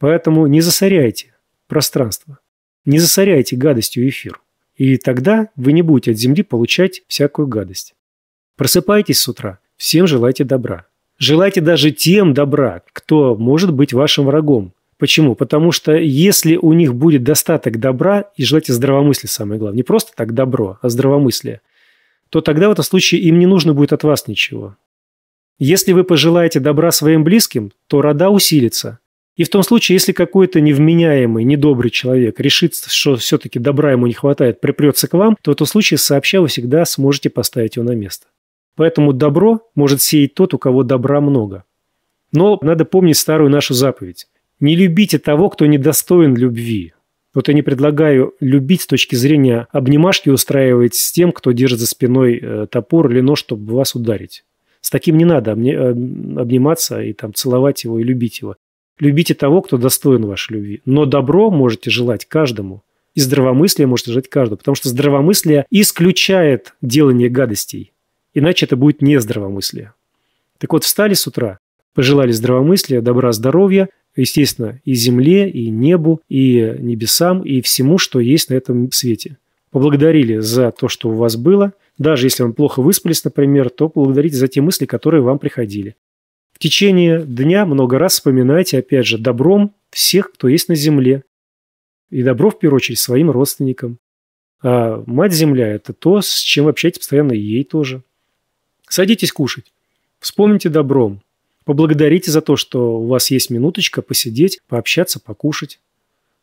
Поэтому не засоряйте пространство. Не засоряйте гадостью эфир. И тогда вы не будете от Земли получать всякую гадость. Просыпайтесь с утра, всем желайте добра. Желайте даже тем добра, кто может быть вашим врагом. Почему? Потому что если у них будет достаток добра, и желайте здравомыслия самое главное, не просто так добро, а здравомыслие, то тогда в этом случае им не нужно будет от вас ничего. Если вы пожелаете добра своим близким, то рода усилится. И в том случае, если какой-то невменяемый, недобрый человек решит, что все-таки добра ему не хватает, припрется к вам, то в этом случае сообща вы всегда сможете поставить его на место. Поэтому добро может сеять тот, у кого добра много. Но надо помнить старую нашу заповедь. Не любите того, кто недостоин любви. Вот я не предлагаю любить с точки зрения обнимашки устраивать с тем, кто держит за спиной э, топор или нож, чтобы вас ударить. С таким не надо э, обниматься и там целовать его и любить его. Любите того, кто достоин вашей любви. Но добро можете желать каждому. И здравомыслие можете желать каждому. Потому что здравомыслие исключает делание гадостей. Иначе это будет не здравомыслие. Так вот, встали с утра, пожелали здравомыслия, добра, здоровья, естественно, и земле, и небу, и небесам, и всему, что есть на этом свете. Поблагодарили за то, что у вас было. Даже если вам плохо выспались, например, то поблагодарите за те мысли, которые вам приходили. В течение дня много раз вспоминайте, опять же, добром всех, кто есть на земле. И добро, в первую очередь, своим родственникам. А мать-земля – это то, с чем общаетесь постоянно ей тоже. Садитесь кушать. Вспомните добром. Поблагодарите за то, что у вас есть минуточка посидеть, пообщаться, покушать.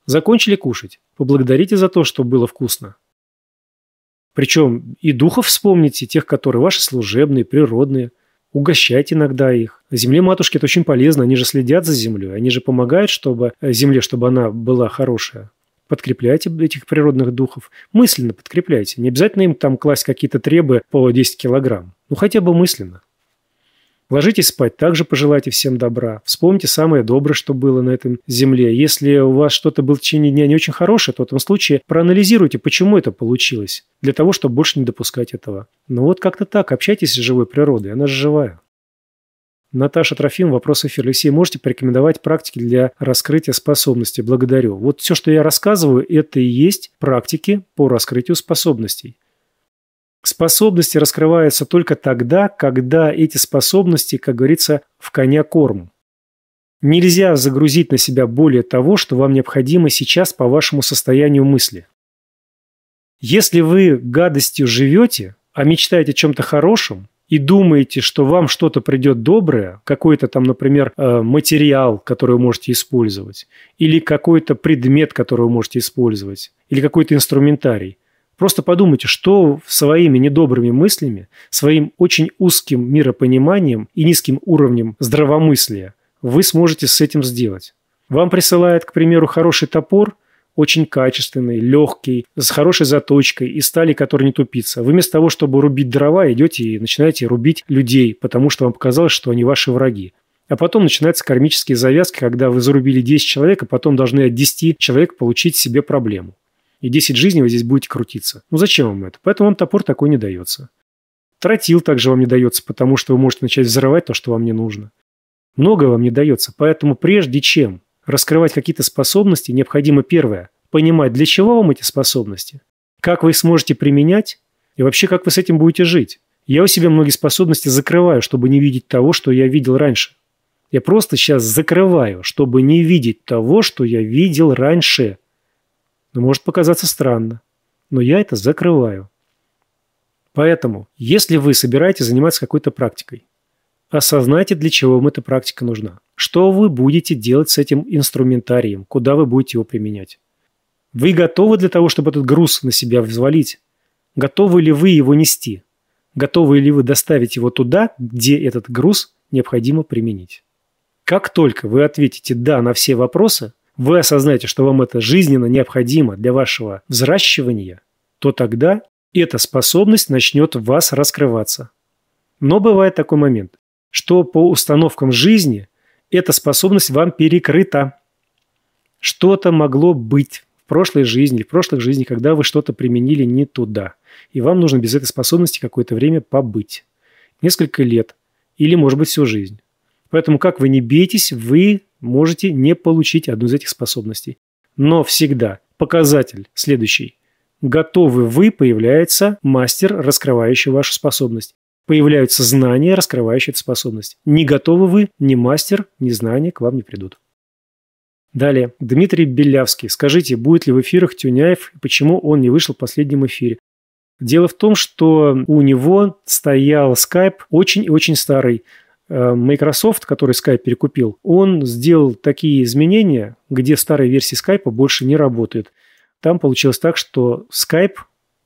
Закончили кушать. Поблагодарите за то, что было вкусно. Причем и духов вспомните, тех, которые ваши служебные, природные. Угощайте иногда их. Земле матушки это очень полезно, они же следят за землей, они же помогают чтобы э, земле, чтобы она была хорошая подкрепляйте этих природных духов, мысленно подкрепляйте. Не обязательно им там класть какие-то требы по 10 килограмм. Ну, хотя бы мысленно. Ложитесь спать, также пожелайте всем добра. Вспомните самое доброе, что было на этой земле. Если у вас что-то было в течение дня не очень хорошее, то в этом случае проанализируйте, почему это получилось, для того, чтобы больше не допускать этого. Ну вот как-то так, общайтесь с живой природой, она же живая. Наташа Трофим, вопрос эфир. Алексей, можете порекомендовать практики для раскрытия способностей? Благодарю. Вот все, что я рассказываю, это и есть практики по раскрытию способностей. Способности раскрываются только тогда, когда эти способности, как говорится, в коня корм. Нельзя загрузить на себя более того, что вам необходимо сейчас по вашему состоянию мысли. Если вы гадостью живете, а мечтаете о чем-то хорошем, и думаете, что вам что-то придет доброе, какой-то там, например, э, материал, который вы можете использовать, или какой-то предмет, который вы можете использовать, или какой-то инструментарий, просто подумайте, что своими недобрыми мыслями, своим очень узким миропониманием и низким уровнем здравомыслия вы сможете с этим сделать. Вам присылает, к примеру, хороший топор – очень качественный, легкий, с хорошей заточкой и стали, который не тупится. Вы вместо того, чтобы рубить дрова, идете и начинаете рубить людей, потому что вам показалось, что они ваши враги. А потом начинаются кармические завязки, когда вы зарубили 10 человек, а потом должны от 10 человек получить себе проблему. И 10 жизней вы здесь будете крутиться. Ну зачем вам это? Поэтому вам топор такой не дается. Тротил также вам не дается, потому что вы можете начать взрывать то, что вам не нужно. Много вам не дается. Поэтому прежде чем Раскрывать какие-то способности необходимо первое – понимать, для чего вам эти способности, как вы их сможете применять и вообще как вы с этим будете жить. Я у себя многие способности закрываю, чтобы не видеть того, что я видел раньше. Я просто сейчас закрываю, чтобы не видеть того, что я видел раньше. Но ну, может показаться странно, но я это закрываю. Поэтому, если вы собираетесь заниматься какой-то практикой, осознайте, для чего вам эта практика нужна. Что вы будете делать с этим инструментарием? Куда вы будете его применять? Вы готовы для того, чтобы этот груз на себя взвалить? Готовы ли вы его нести? Готовы ли вы доставить его туда, где этот груз необходимо применить? Как только вы ответите «да» на все вопросы, вы осознаете, что вам это жизненно необходимо для вашего взращивания, то тогда эта способность начнет в вас раскрываться. Но бывает такой момент, что по установкам жизни эта способность вам перекрыта. Что-то могло быть в прошлой жизни, в прошлых жизнях, когда вы что-то применили не туда. И вам нужно без этой способности какое-то время побыть. Несколько лет. Или, может быть, всю жизнь. Поэтому, как вы не бейтесь, вы можете не получить одну из этих способностей. Но всегда показатель следующий. Готовы вы появляется мастер, раскрывающий вашу способность. Появляются знания, раскрывающие эту способность. Не готовы вы, не мастер, ни знания к вам не придут. Далее. Дмитрий Белявский. Скажите, будет ли в эфирах Тюняев и почему он не вышел в последнем эфире? Дело в том, что у него стоял Skype очень и очень старый. Э, Microsoft, который Skype перекупил, он сделал такие изменения, где старые версии Skype больше не работает. Там получилось так, что Skype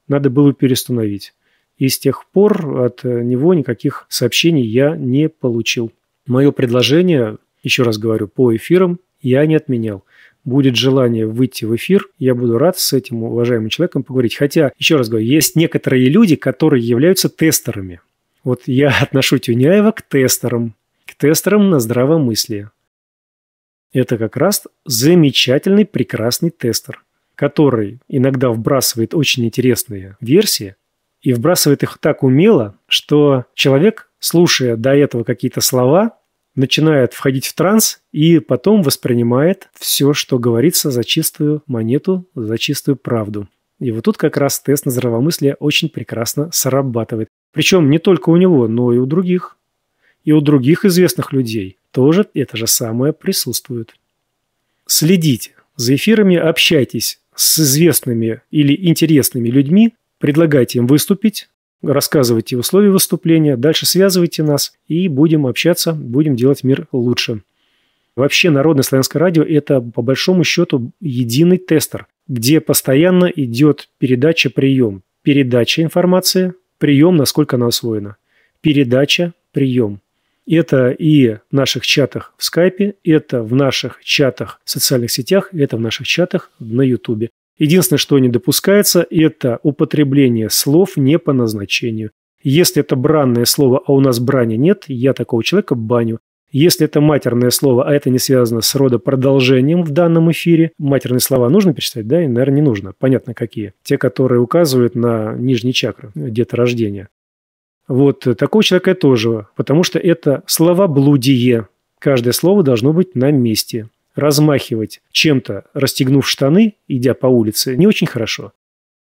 надо было перестановить и с тех пор от э, него никаких сообщений я не получил. Мое предложение, еще раз говорю, по эфирам я не отменял. Будет желание выйти в эфир, я буду рад с этим уважаемым человеком поговорить. Хотя, еще раз говорю, есть некоторые люди, которые являются тестерами. Вот я [LAUGHS] отношу Тюняева к тестерам, к тестерам на здравомыслие. Это как раз замечательный, прекрасный тестер, который иногда вбрасывает очень интересные версии, и вбрасывает их так умело, что человек, слушая до этого какие-то слова, начинает входить в транс и потом воспринимает все, что говорится за чистую монету, за чистую правду. И вот тут как раз тест на здравомыслие очень прекрасно срабатывает. Причем не только у него, но и у других. И у других известных людей тоже это же самое присутствует. Следите за эфирами, общайтесь с известными или интересными людьми, Предлагайте им выступить, рассказывайте условия выступления, дальше связывайте нас и будем общаться, будем делать мир лучше. Вообще Народное славянское радио – это, по большому счету, единый тестер, где постоянно идет передача-прием. Передача информации, прием, насколько она освоена. Передача, прием. Это и в наших чатах в скайпе, это в наших чатах в социальных сетях, это в наших чатах на ютубе. Единственное, что не допускается, это употребление слов не по назначению. Если это бранное слово, а у нас брани нет, я такого человека баню. Если это матерное слово, а это не связано с родопродолжением в данном эфире, матерные слова нужно перечитать, да, и, наверное, не нужно. Понятно, какие. Те, которые указывают на нижние чакры, где-то рождение. Вот э, такого человека я тоже, потому что это блудие. Каждое слово должно быть на месте размахивать чем-то, расстегнув штаны, идя по улице, не очень хорошо.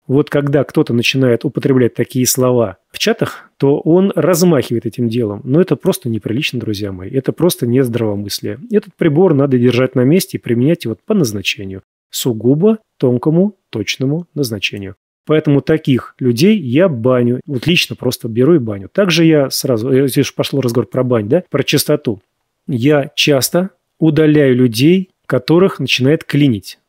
Вот когда кто-то начинает употреблять такие слова в чатах, то он размахивает этим делом. Но это просто неприлично, друзья мои. Это просто не здравомыслие. Этот прибор надо держать на месте и применять его по назначению. Сугубо тонкому, точному назначению. Поэтому таких людей я баню. Вот лично просто беру и баню. Также я сразу, э, здесь пошел разговор про бань, да, про чистоту. Я часто удаляю людей, которых начинает клинить.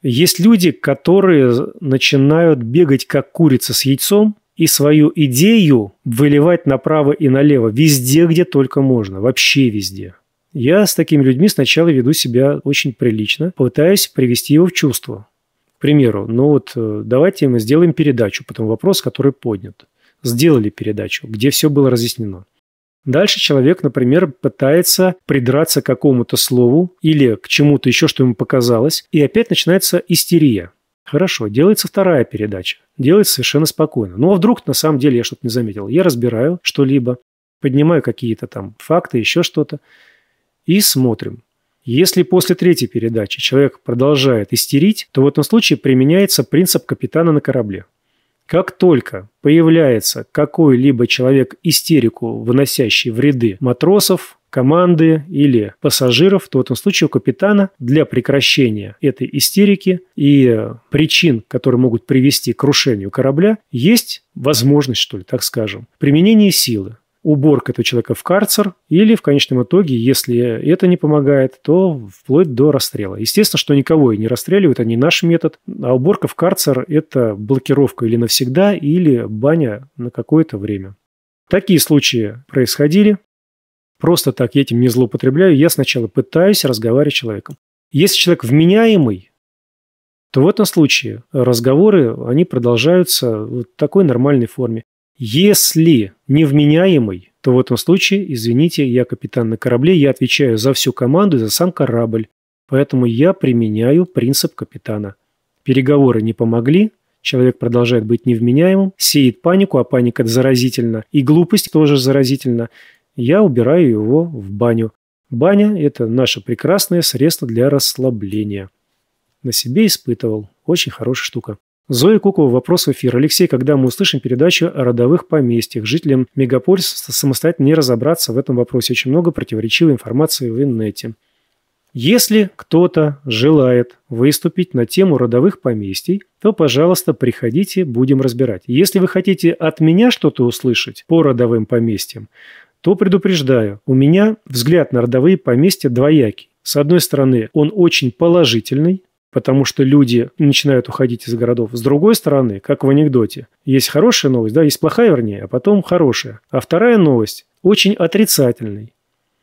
Есть люди, которые начинают бегать как курица с яйцом и свою идею выливать направо и налево, везде, где только можно, вообще везде. Я с такими людьми сначала веду себя очень прилично, пытаюсь привести его в чувство. К примеру, ну вот э, давайте мы сделаем передачу по вопрос, который поднят. Сделали передачу, где все было разъяснено. Дальше человек, например, пытается придраться к какому-то слову или к чему-то еще, что ему показалось, и опять начинается истерия. Хорошо, делается вторая передача. Делается совершенно спокойно. Ну а вдруг на самом деле я что-то не заметил. Я разбираю что-либо, поднимаю какие-то там факты, еще что-то. И смотрим. Если после третьей передачи человек продолжает истерить, то в этом случае применяется принцип капитана на корабле. Как только появляется какой-либо человек истерику, выносящий вреды матросов, команды или пассажиров, то в этом случае у капитана для прекращения этой истерики и причин, которые могут привести к крушению корабля, есть возможность, что ли, так скажем, применение силы уборка этого человека в карцер или в конечном итоге, если это не помогает, то вплоть до расстрела. Естественно, что никого и не расстреливают, это не наш метод. А уборка в карцер – это блокировка или навсегда, или баня на какое-то время. Такие случаи происходили. Просто так я этим не злоупотребляю. Я сначала пытаюсь разговаривать с человеком. Если человек вменяемый, то в этом случае разговоры, они продолжаются в такой нормальной форме. Если невменяемый, то в этом случае, извините, я капитан на корабле, я отвечаю за всю команду и за сам корабль. Поэтому я применяю принцип капитана. Переговоры не помогли, человек продолжает быть невменяемым, сеет панику, а паника – заразительна, и глупость тоже заразительна. Я убираю его в баню. Баня – это наше прекрасное средство для расслабления. На себе испытывал. Очень хорошая штука. Зоя Кукова, вопрос в эфир. Алексей, когда мы услышим передачу о родовых поместьях? Жителям Мегаполиса самостоятельно не разобраться в этом вопросе. Очень много противоречивой информации в интернете. Если кто-то желает выступить на тему родовых поместий, то, пожалуйста, приходите, будем разбирать. Если вы хотите от меня что-то услышать по родовым поместьям, то предупреждаю, у меня взгляд на родовые поместья двоякий. С одной стороны, он очень положительный, потому что люди начинают уходить из городов. С другой стороны, как в анекдоте, есть хорошая новость, да, есть плохая, вернее, а потом хорошая. А вторая новость очень отрицательной,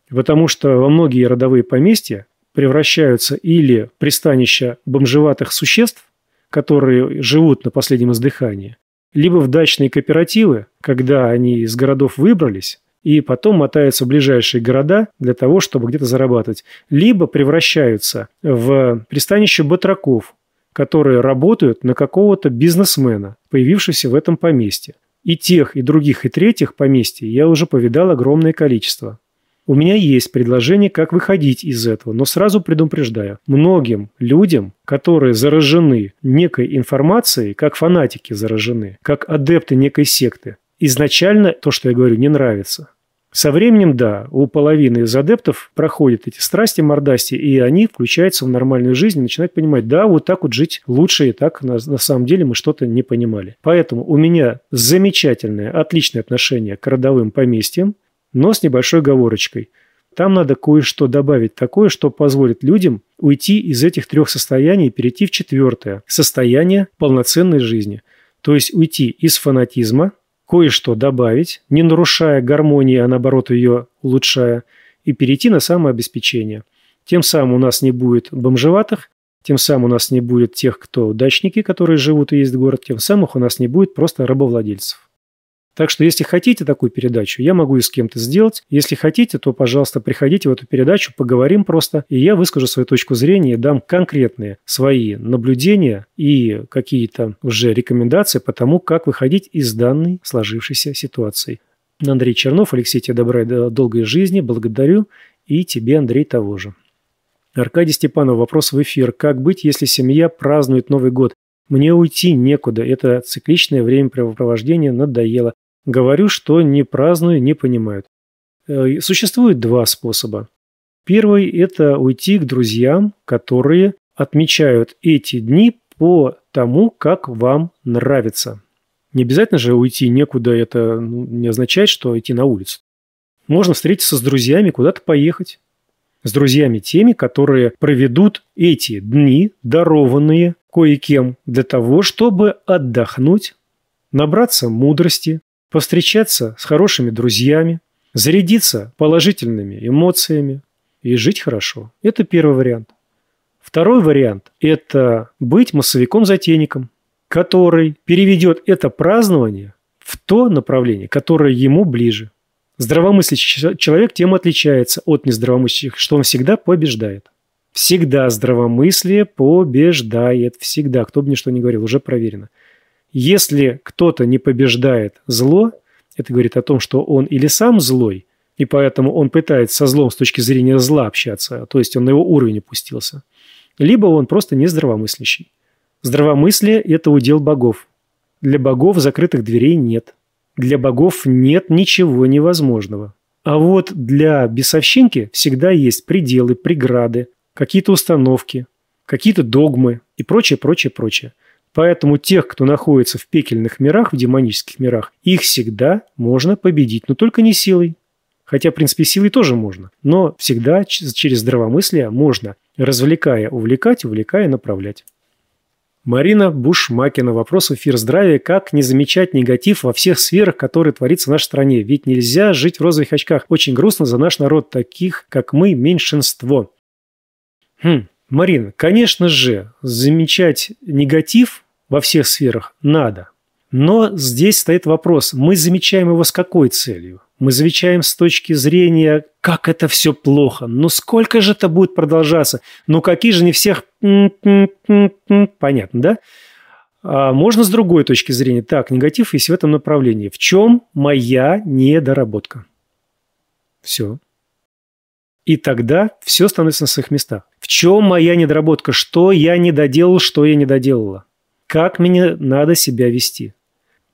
потому что во многие родовые поместья превращаются или в пристанища бомжеватых существ, которые живут на последнем издыхании, либо в дачные кооперативы, когда они из городов выбрались, и потом мотаются в ближайшие города для того, чтобы где-то зарабатывать. Либо превращаются в пристанище батраков, которые работают на какого-то бизнесмена, появившегося в этом поместье. И тех, и других, и третьих поместьй я уже повидал огромное количество. У меня есть предложение, как выходить из этого, но сразу предупреждаю. Многим людям, которые заражены некой информацией, как фанатики заражены, как адепты некой секты, изначально то, что я говорю, не нравится. Со временем, да, у половины из адептов проходят эти страсти, мордасти, и они включаются в нормальную жизнь и начинают понимать, да, вот так вот жить лучше, и так на, на самом деле мы что-то не понимали. Поэтому у меня замечательное, отличное отношение к родовым поместьям, но с небольшой оговорочкой. Там надо кое-что добавить такое, что позволит людям уйти из этих трех состояний и перейти в четвертое – состояние полноценной жизни. То есть уйти из фанатизма – кое-что добавить, не нарушая гармонии, а наоборот ее улучшая, и перейти на самообеспечение. Тем самым у нас не будет бомжеватых, тем самым у нас не будет тех, кто дачники, которые живут и ездят в город, тем самым у нас не будет просто рабовладельцев. Так что, если хотите такую передачу, я могу ее с кем-то сделать. Если хотите, то, пожалуйста, приходите в эту передачу, поговорим просто, и я выскажу свою точку зрения и дам конкретные свои наблюдения и какие-то уже рекомендации по тому, как выходить из данной сложившейся ситуации. Андрей Чернов, Алексей, тебе добра и долгой жизни, благодарю. И тебе, Андрей, того же. Аркадий Степанов, вопрос в эфир. Как быть, если семья празднует Новый год, мне уйти некуда, это цикличное времяпрепровождение надоело. Говорю, что не праздную, не понимают. Э, существует два способа. Первый – это уйти к друзьям, которые отмечают эти дни по тому, как вам нравится. Не обязательно же уйти некуда, это ну, не означает, что идти на улицу. Можно встретиться с друзьями, куда-то поехать. С друзьями теми, которые проведут эти дни, дарованные кое-кем для того, чтобы отдохнуть, набраться мудрости, повстречаться с хорошими друзьями, зарядиться положительными эмоциями и жить хорошо. Это первый вариант. Второй вариант – это быть массовиком-затейником, который переведет это празднование в то направление, которое ему ближе. Здравомыслящий человек тем отличается от нездравомыслящих, что он всегда побеждает. Всегда здравомыслие побеждает. Всегда. Кто бы ни что ни говорил, уже проверено. Если кто-то не побеждает зло, это говорит о том, что он или сам злой, и поэтому он пытается со злом с точки зрения зла общаться, то есть он на его уровень опустился, либо он просто не здравомыслящий. Здравомыслие – это удел богов. Для богов закрытых дверей нет. Для богов нет ничего невозможного. А вот для бесовщинки всегда есть пределы, преграды, какие-то установки, какие-то догмы и прочее, прочее, прочее. Поэтому тех, кто находится в пекельных мирах, в демонических мирах, их всегда можно победить, но только не силой. Хотя, в принципе, силой тоже можно. Но всегда через здравомыслие можно, развлекая, увлекать, увлекая, направлять. Марина Бушмакина. Вопрос в эфир здравия. Как не замечать негатив во всех сферах, которые творится в нашей стране? Ведь нельзя жить в розовых очках. Очень грустно за наш народ. Таких, как мы, меньшинство. Хм. Марина, конечно же, замечать негатив во всех сферах надо. Но здесь стоит вопрос, мы замечаем его с какой целью? Мы замечаем с точки зрения, как это все плохо, но ну сколько же это будет продолжаться, ну какие же не всех... Понятно, да? А можно с другой точки зрения. Так, негатив есть в этом направлении. В чем моя недоработка? Все. И тогда все становится на своих местах. В чем моя недоработка? Что я не доделал, что я не доделала? Как мне надо себя вести?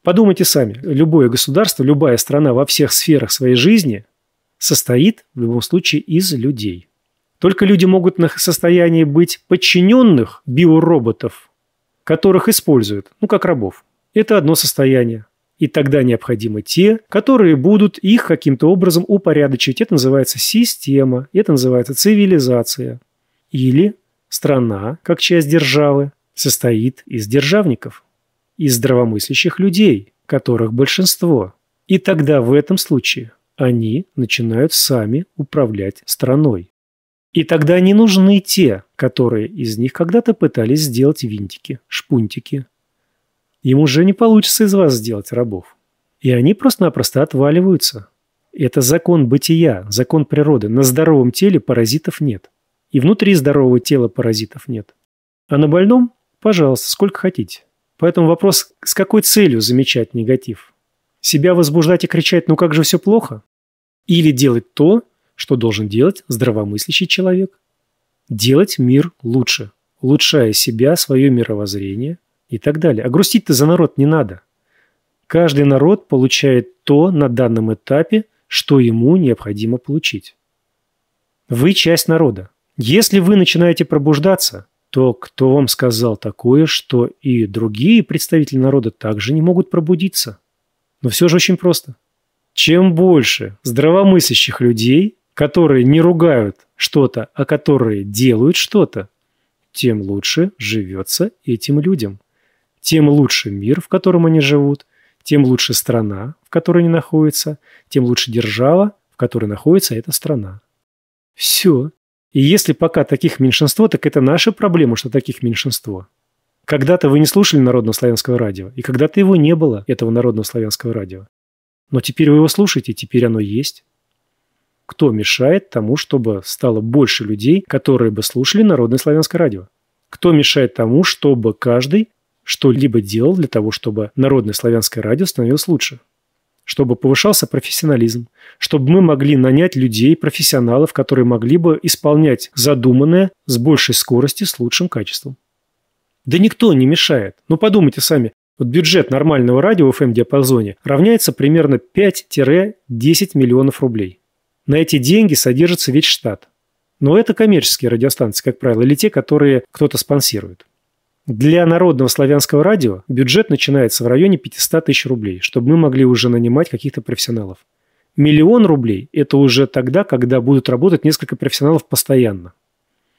Подумайте сами. Любое государство, любая страна во всех сферах своей жизни состоит в любом случае из людей. Только люди могут на состоянии быть подчиненных биороботов, которых используют, ну, как рабов. Это одно состояние. И тогда необходимы те, которые будут их каким-то образом упорядочить. Это называется система, это называется цивилизация. Или страна, как часть державы, состоит из державников, из здравомыслящих людей, которых большинство. И тогда в этом случае они начинают сами управлять страной. И тогда не нужны те, которые из них когда-то пытались сделать винтики, шпунтики, им уже не получится из вас сделать рабов. И они просто-напросто отваливаются. Это закон бытия, закон природы. На здоровом теле паразитов нет. И внутри здорового тела паразитов нет. А на больном, пожалуйста, сколько хотите. Поэтому вопрос, с какой целью замечать негатив? Себя возбуждать и кричать «ну как же все плохо?» Или делать то, что должен делать здравомыслящий человек? Делать мир лучше, улучшая себя, свое мировоззрение – и так далее. А грустить-то за народ не надо. Каждый народ получает то на данном этапе, что ему необходимо получить. Вы часть народа. Если вы начинаете пробуждаться, то кто вам сказал такое, что и другие представители народа также не могут пробудиться? Но все же очень просто. Чем больше здравомыслящих людей, которые не ругают что-то, а которые делают что-то, тем лучше живется этим людям тем лучше мир, в котором они живут, тем лучше страна, в которой они находятся, тем лучше держава, в которой находится эта страна. Все. И если пока таких меньшинство, так это наша проблема, что таких меньшинство. Когда-то вы не слушали народно-славянского радио, и когда-то его не было, этого народно-славянского радио. Но теперь вы его слушаете, теперь оно есть. Кто мешает тому, чтобы стало больше людей, которые бы слушали народное славянское радио? Кто мешает тому, чтобы каждый что-либо делал для того, чтобы народное славянское радио становилось лучше, чтобы повышался профессионализм, чтобы мы могли нанять людей, профессионалов, которые могли бы исполнять задуманное с большей скоростью, с лучшим качеством. Да никто не мешает. Ну подумайте сами, вот бюджет нормального радио в FM-диапазоне равняется примерно 5-10 миллионов рублей. На эти деньги содержится весь штат. Но это коммерческие радиостанции, как правило, или те, которые кто-то спонсирует. Для народного славянского радио бюджет начинается в районе 500 тысяч рублей, чтобы мы могли уже нанимать каких-то профессионалов. Миллион рублей – это уже тогда, когда будут работать несколько профессионалов постоянно.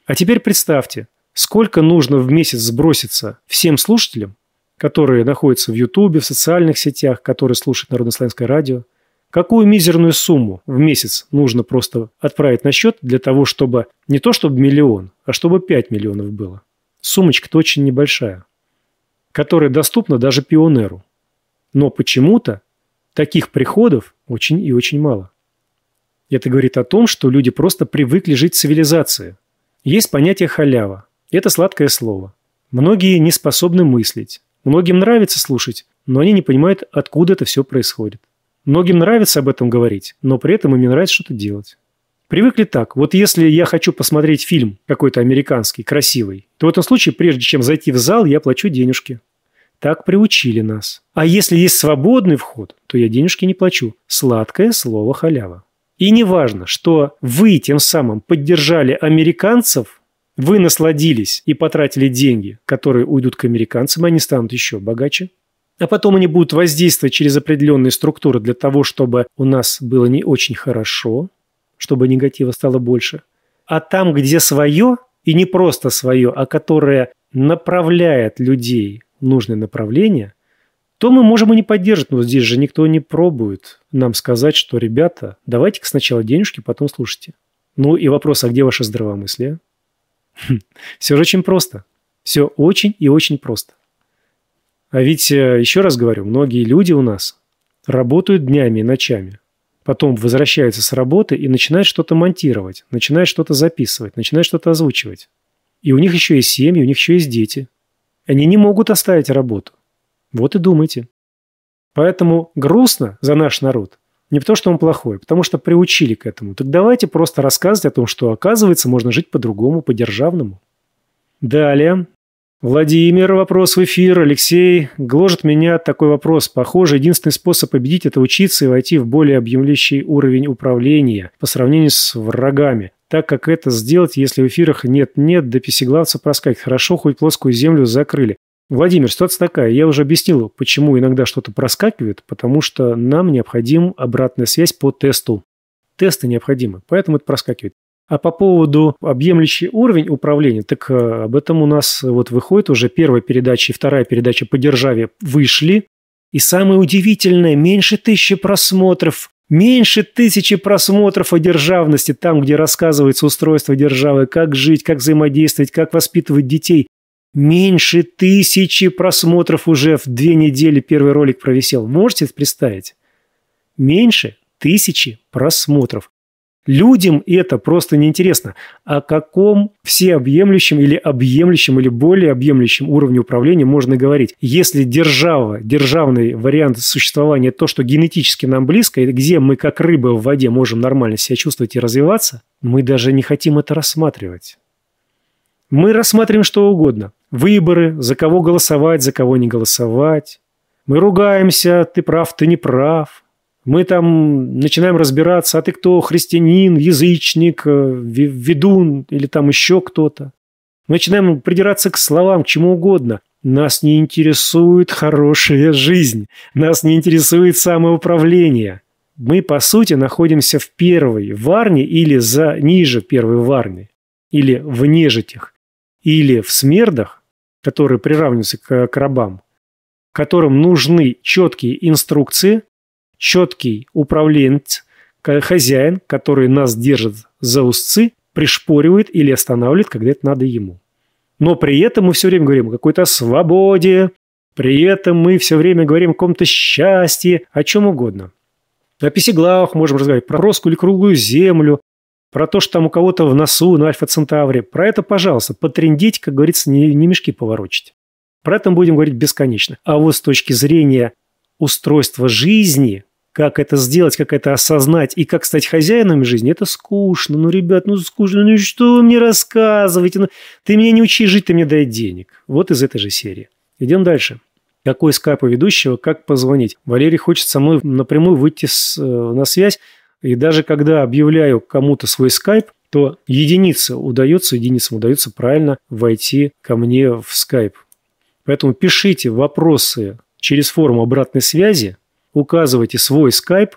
А теперь представьте, сколько нужно в месяц сброситься всем слушателям, которые находятся в Ютубе, в социальных сетях, которые слушают Народнославянское радио, какую мизерную сумму в месяц нужно просто отправить на счет для того, чтобы не то чтобы миллион, а чтобы 5 миллионов было сумочка-то очень небольшая, которая доступна даже пионеру. Но почему-то таких приходов очень и очень мало. Это говорит о том, что люди просто привыкли жить в цивилизации. Есть понятие халява. Это сладкое слово. Многие не способны мыслить. Многим нравится слушать, но они не понимают, откуда это все происходит. Многим нравится об этом говорить, но при этом им не нравится что-то делать. Привыкли так. Вот если я хочу посмотреть фильм какой-то американский, красивый, то в этом случае, прежде чем зайти в зал, я плачу денежки. Так приучили нас. А если есть свободный вход, то я денежки не плачу. Сладкое слово халява. И не важно, что вы тем самым поддержали американцев, вы насладились и потратили деньги, которые уйдут к американцам, и они станут еще богаче. А потом они будут воздействовать через определенные структуры для того, чтобы у нас было не очень хорошо чтобы негатива стало больше, а там, где свое, и не просто свое, а которое направляет людей в нужное направление, то мы можем и не поддерживать, но здесь же никто не пробует нам сказать, что, ребята, давайте-ка сначала денежки, потом слушайте. Ну и вопрос, а где ваше здравомыслие? Хм, Все же очень просто. Все очень и очень просто. А ведь, э, еще раз говорю, многие люди у нас работают днями и ночами потом возвращается с работы и начинает что-то монтировать, начинает что-то записывать, начинает что-то озвучивать. И у них еще есть семьи, у них еще есть дети. Они не могут оставить работу. Вот и думайте. Поэтому грустно за наш народ. Не потому, что он плохой, а потому что приучили к этому. Так давайте просто рассказывать о том, что, оказывается, можно жить по-другому, по-державному. Далее Владимир, вопрос в эфир, Алексей. Гложет меня такой вопрос. Похоже, единственный способ победить – это учиться и войти в более объемлющий уровень управления по сравнению с врагами. Так как это сделать, если в эфирах нет-нет, до песеглавца проскакивать. Хорошо, хоть плоскую землю закрыли. Владимир, ситуация такая. Я уже объяснил, почему иногда что-то проскакивает, потому что нам необходим обратная связь по тесту. Тесты необходимы, поэтому это проскакивает. А по поводу объемлющий уровень управления, так э, об этом у нас вот выходит уже первая передача и вторая передача по державе вышли. И самое удивительное, меньше тысячи просмотров. Меньше тысячи просмотров о державности, там, где рассказывается устройство державы, как жить, как взаимодействовать, как воспитывать детей. Меньше тысячи просмотров уже в две недели первый ролик провисел. Можете представить? Меньше тысячи просмотров. Людям это просто неинтересно. О каком всеобъемлющем или объемлющем или более объемлющем уровне управления можно говорить? Если держава, державный вариант существования, то, что генетически нам близко, где мы как рыба в воде можем нормально себя чувствовать и развиваться, мы даже не хотим это рассматривать. Мы рассматриваем что угодно. Выборы, за кого голосовать, за кого не голосовать. Мы ругаемся, ты прав, ты не прав. Мы там начинаем разбираться, а ты кто, христианин, язычник, э, ведун или там еще кто-то. Мы начинаем придираться к словам, к чему угодно. Нас не интересует хорошая жизнь, нас не интересует самоуправление. Мы, по сути, находимся в первой варне или за ниже первой варны, или в нежитях, или в смердах, которые приравниваются к, к рабам, которым нужны четкие инструкции, четкий управленец, хозяин, который нас держит за узцы, пришпоривает или останавливает, когда это надо ему. Но при этом мы все время говорим о какой-то свободе, при этом мы все время говорим о каком-то счастье, о чем угодно. О писеглавах можем разговаривать, про роску или круглую землю, про то, что там у кого-то в носу на альфа-центавре. Про это, пожалуйста, потрендить, как говорится, не, не мешки поворочить. Про это мы будем говорить бесконечно. А вот с точки зрения устройства жизни, как это сделать, как это осознать и как стать хозяином жизни, это скучно. Ну, ребят, ну скучно, ну что вы мне рассказываете? Ну, ты меня не учи жить, ты мне дай денег. Вот из этой же серии. Идем дальше. Какой скайп у ведущего, как позвонить? Валерий хочет со мной напрямую выйти с, э, на связь. И даже когда объявляю кому-то свой скайп, то единица удается, единицам удается правильно войти ко мне в скайп. Поэтому пишите вопросы через форму обратной связи, указывайте свой скайп,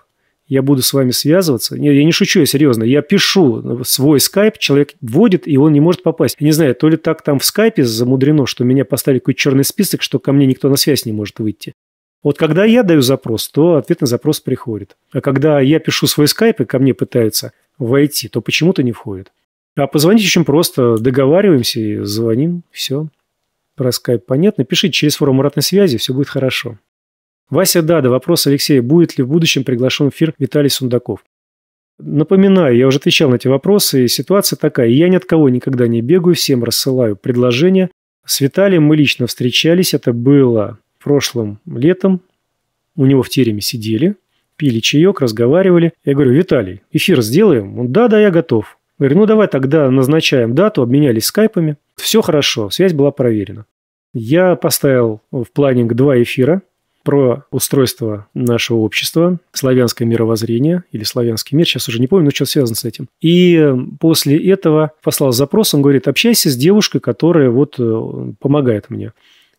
я буду с вами связываться. Не, я не шучу, я серьезно. Я пишу свой скайп, человек вводит, и он не может попасть. Я не знаю, то ли так там в скайпе замудрено, что меня поставили какой-то черный список, что ко мне никто на связь не может выйти. Вот когда я даю запрос, то ответ на запрос приходит. А когда я пишу свой скайп, и ко мне пытаются войти, то почему-то не входит. А позвонить очень просто. Договариваемся и звоним. Все. Про скайп понятно. Пишите через форум обратной связи, все будет хорошо. Вася Дада, вопрос Алексея, будет ли в будущем приглашен в эфир Виталий Сундаков? Напоминаю, я уже отвечал на эти вопросы, и ситуация такая. Я ни от кого никогда не бегаю, всем рассылаю предложения. С Виталием мы лично встречались, это было прошлым летом. У него в тереме сидели, пили чаек, разговаривали. Я говорю, Виталий, эфир сделаем? Он, да, да, я готов. говорю, ну давай тогда назначаем дату, обменялись скайпами. Все хорошо, связь была проверена. Я поставил в планинг два эфира про устройство нашего общества, славянское мировоззрение или славянский мир, сейчас уже не помню, но что связано с этим. И после этого послал запрос, он говорит, общайся с девушкой, которая вот э, помогает мне.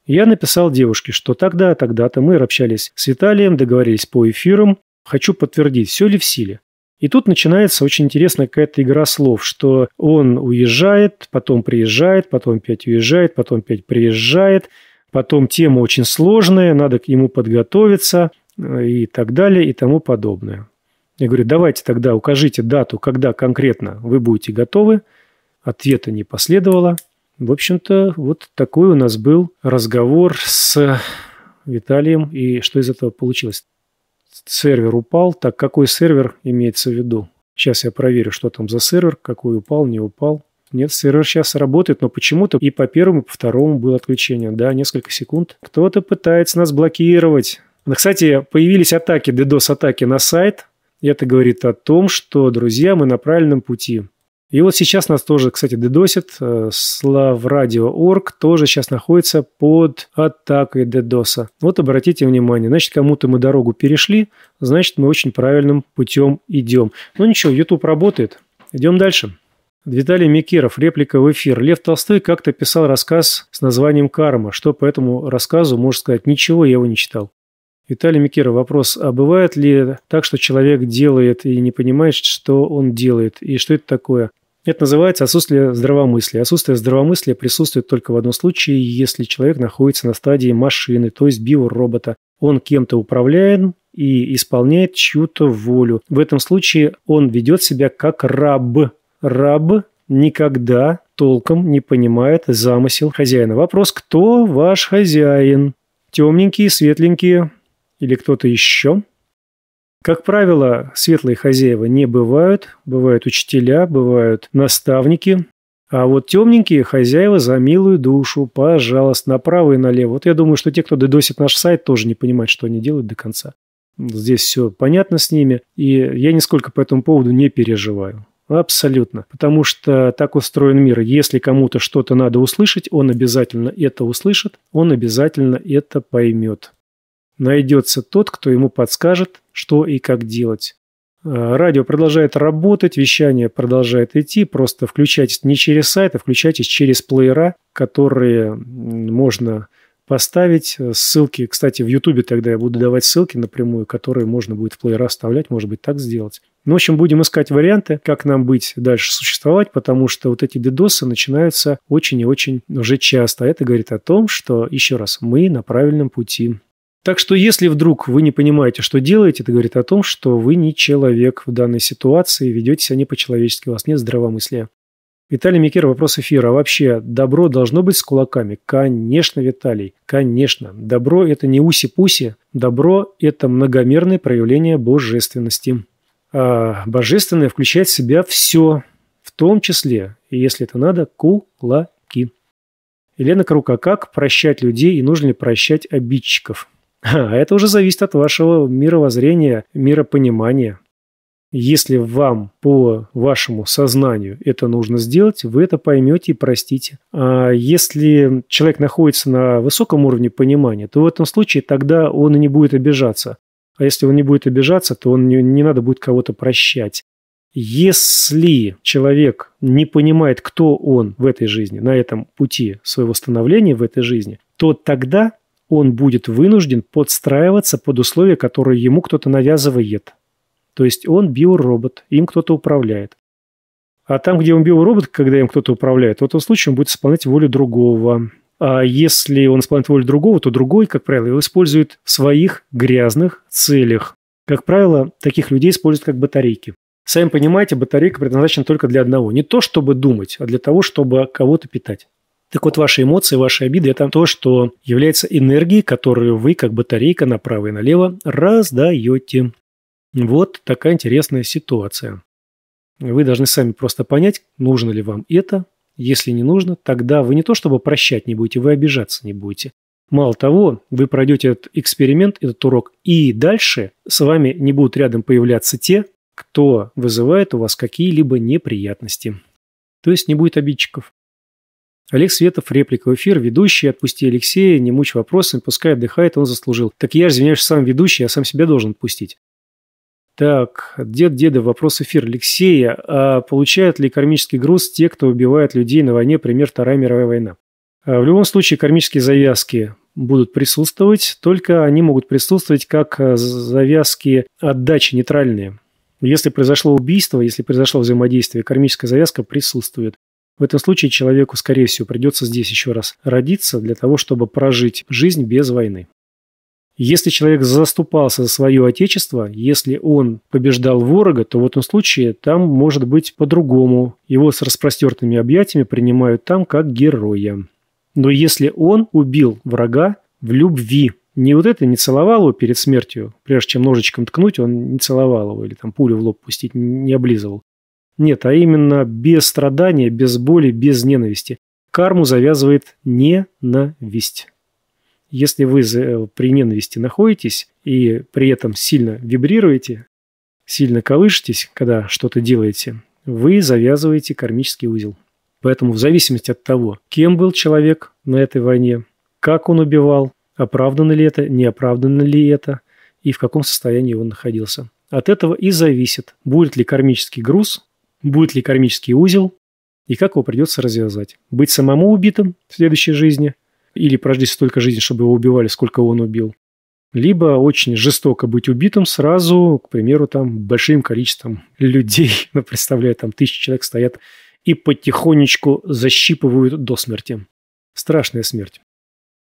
Я написал девушке, что тогда, тогда-то мы общались с Виталием, договорились по эфирам. Хочу подтвердить, все ли в силе. И тут начинается очень интересная какая-то игра слов, что он уезжает, потом приезжает, потом опять уезжает, потом опять приезжает – Потом тема очень сложная, надо к нему подготовиться э, и так далее и тому подобное. Я говорю, давайте тогда укажите дату, когда конкретно вы будете готовы. Ответа не последовало. В общем-то, вот такой у нас был разговор с Виталием. И что из этого получилось? Сервер упал. Так, какой сервер имеется в виду? Сейчас я проверю, что там за сервер, какой упал, не упал. Нет, сервер сейчас работает, но почему-то и по первому, и по второму было отключение. Да, несколько секунд. Кто-то пытается нас блокировать. Но, кстати, появились атаки, DDoS-атаки на сайт. И это говорит о том, что, друзья, мы на правильном пути. И вот сейчас нас тоже, кстати, дедосит. Э, Славрадио.орг тоже сейчас находится под атакой дедоса. Вот обратите внимание, значит, кому-то мы дорогу перешли, значит, мы очень правильным путем идем. Ну ничего, YouTube работает. Идем дальше. Виталий Микиров реплика в эфир. Лев Толстой как-то писал рассказ с названием «Карма». Что по этому рассказу можно сказать? Ничего я его не читал. Виталий Микиров вопрос, а бывает ли так, что человек делает и не понимает, что он делает, и что это такое? Это называется отсутствие здравомыслия. Отсутствие здравомыслия присутствует только в одном случае, если человек находится на стадии машины, то есть биоробота. Он кем-то управляет и исполняет чью-то волю. В этом случае он ведет себя как раб, раб никогда толком не понимает замысел хозяина. Вопрос, кто ваш хозяин? Темненькие, светленькие или кто-то еще? Как правило, светлые хозяева не бывают. Бывают учителя, бывают наставники. А вот темненькие хозяева за милую душу, пожалуйста, направо и налево. Вот я думаю, что те, кто додосит наш сайт, тоже не понимают, что они делают до конца. Здесь все понятно с ними, и я нисколько по этому поводу не переживаю. Абсолютно. Потому что так устроен мир. Если кому-то что-то надо услышать, он обязательно это услышит, он обязательно это поймет. Найдется тот, кто ему подскажет, что и как делать. Э, радио продолжает работать, вещание продолжает идти, просто включайтесь не через сайт, а включайтесь через плеера, которые можно поставить. Ссылки, кстати, в Ютубе тогда я буду давать ссылки напрямую, которые можно будет в плеера оставлять, может быть, так сделать. Ну, в общем, будем искать варианты, как нам быть дальше существовать, потому что вот эти дедосы начинаются очень и очень уже часто. А это говорит о том, что, еще раз, мы на правильном пути. Так что если вдруг вы не понимаете, что делаете, это говорит о том, что вы не человек в данной ситуации, ведете себя не по-человечески, у вас нет здравомыслия. Виталий Микер, вопрос эфира. А вообще, добро должно быть с кулаками? Конечно, Виталий, конечно. Добро – это не уси-пуси. Добро – это многомерное проявление божественности. Э, божественное включает в себя все, в том числе, и если это надо, кулаки. Елена Крука, как прощать людей и нужно ли прощать обидчиков? А это уже зависит от вашего мировоззрения, миропонимания. Если вам по вашему сознанию это нужно сделать, вы это поймете и простите. А если человек находится на высоком уровне понимания, то в этом случае тогда он и не будет обижаться. А если он не будет обижаться, то он не, не надо будет кого-то прощать. Если человек не понимает, кто он в этой жизни, на этом пути своего становления в этой жизни, то тогда он будет вынужден подстраиваться под условия, которые ему кто-то навязывает. То есть он биоробот, им кто-то управляет. А там, где он биоробот, когда им кто-то управляет, в этом случае он будет исполнять волю другого. А если он исполняет волю другого, то другой, как правило, его использует в своих грязных целях. Как правило, таких людей используют как батарейки. Сами понимаете, батарейка предназначена только для одного. Не то, чтобы думать, а для того, чтобы кого-то питать. Так вот, ваши эмоции, ваши обиды – это то, что является энергией, которую вы, как батарейка, направо и налево раздаете. Вот такая интересная ситуация. Вы должны сами просто понять, нужно ли вам это если не нужно, тогда вы не то чтобы прощать не будете, вы обижаться не будете. Мало того, вы пройдете этот эксперимент, этот урок, и дальше с вами не будут рядом появляться те, кто вызывает у вас какие-либо неприятности. То есть не будет обидчиков. Олег Светов, реплика в эфир, ведущий, отпусти Алексея, не мучь вопросами, пускай отдыхает, он заслужил. Так я, же извиняюсь, сам ведущий, я сам себя должен отпустить. Так, дед деда, вопрос эфир Алексея. А получает ли кармический груз те, кто убивает людей на войне, пример Вторая мировая война? А в любом случае, кармические завязки будут присутствовать, только они могут присутствовать как э, завязки отдачи нейтральные. Если произошло убийство, если произошло взаимодействие, кармическая завязка присутствует. В этом случае человеку, скорее всего, придется здесь еще раз родиться для того, чтобы прожить жизнь без войны. Если человек заступался за свое отечество, если он побеждал ворога, то в этом случае там может быть по-другому. Его с распростертыми объятиями принимают там как героя. Но если он убил врага в любви, не вот это, не целовал его перед смертью, прежде чем ножичком ткнуть, он не целовал его или там пулю в лоб пустить, не облизывал. Нет, а именно без страдания, без боли, без ненависти. Карму завязывает ненависть. Если вы э, при ненависти находитесь и при этом сильно вибрируете, сильно колышетесь, когда что-то делаете, вы завязываете кармический узел. Поэтому в зависимости от того, кем был человек на этой войне, как он убивал, оправдано ли это, не оправдано ли это и в каком состоянии он находился. От этого и зависит, будет ли кармический груз, будет ли кармический узел и как его придется развязать. Быть самому убитым в следующей жизни – или прожди столько жизни, чтобы его убивали, сколько он убил. Либо очень жестоко быть убитым сразу, к примеру, там большим количеством людей, [LAUGHS] ну, представляю, там тысячи человек стоят и потихонечку защипывают до смерти. Страшная смерть.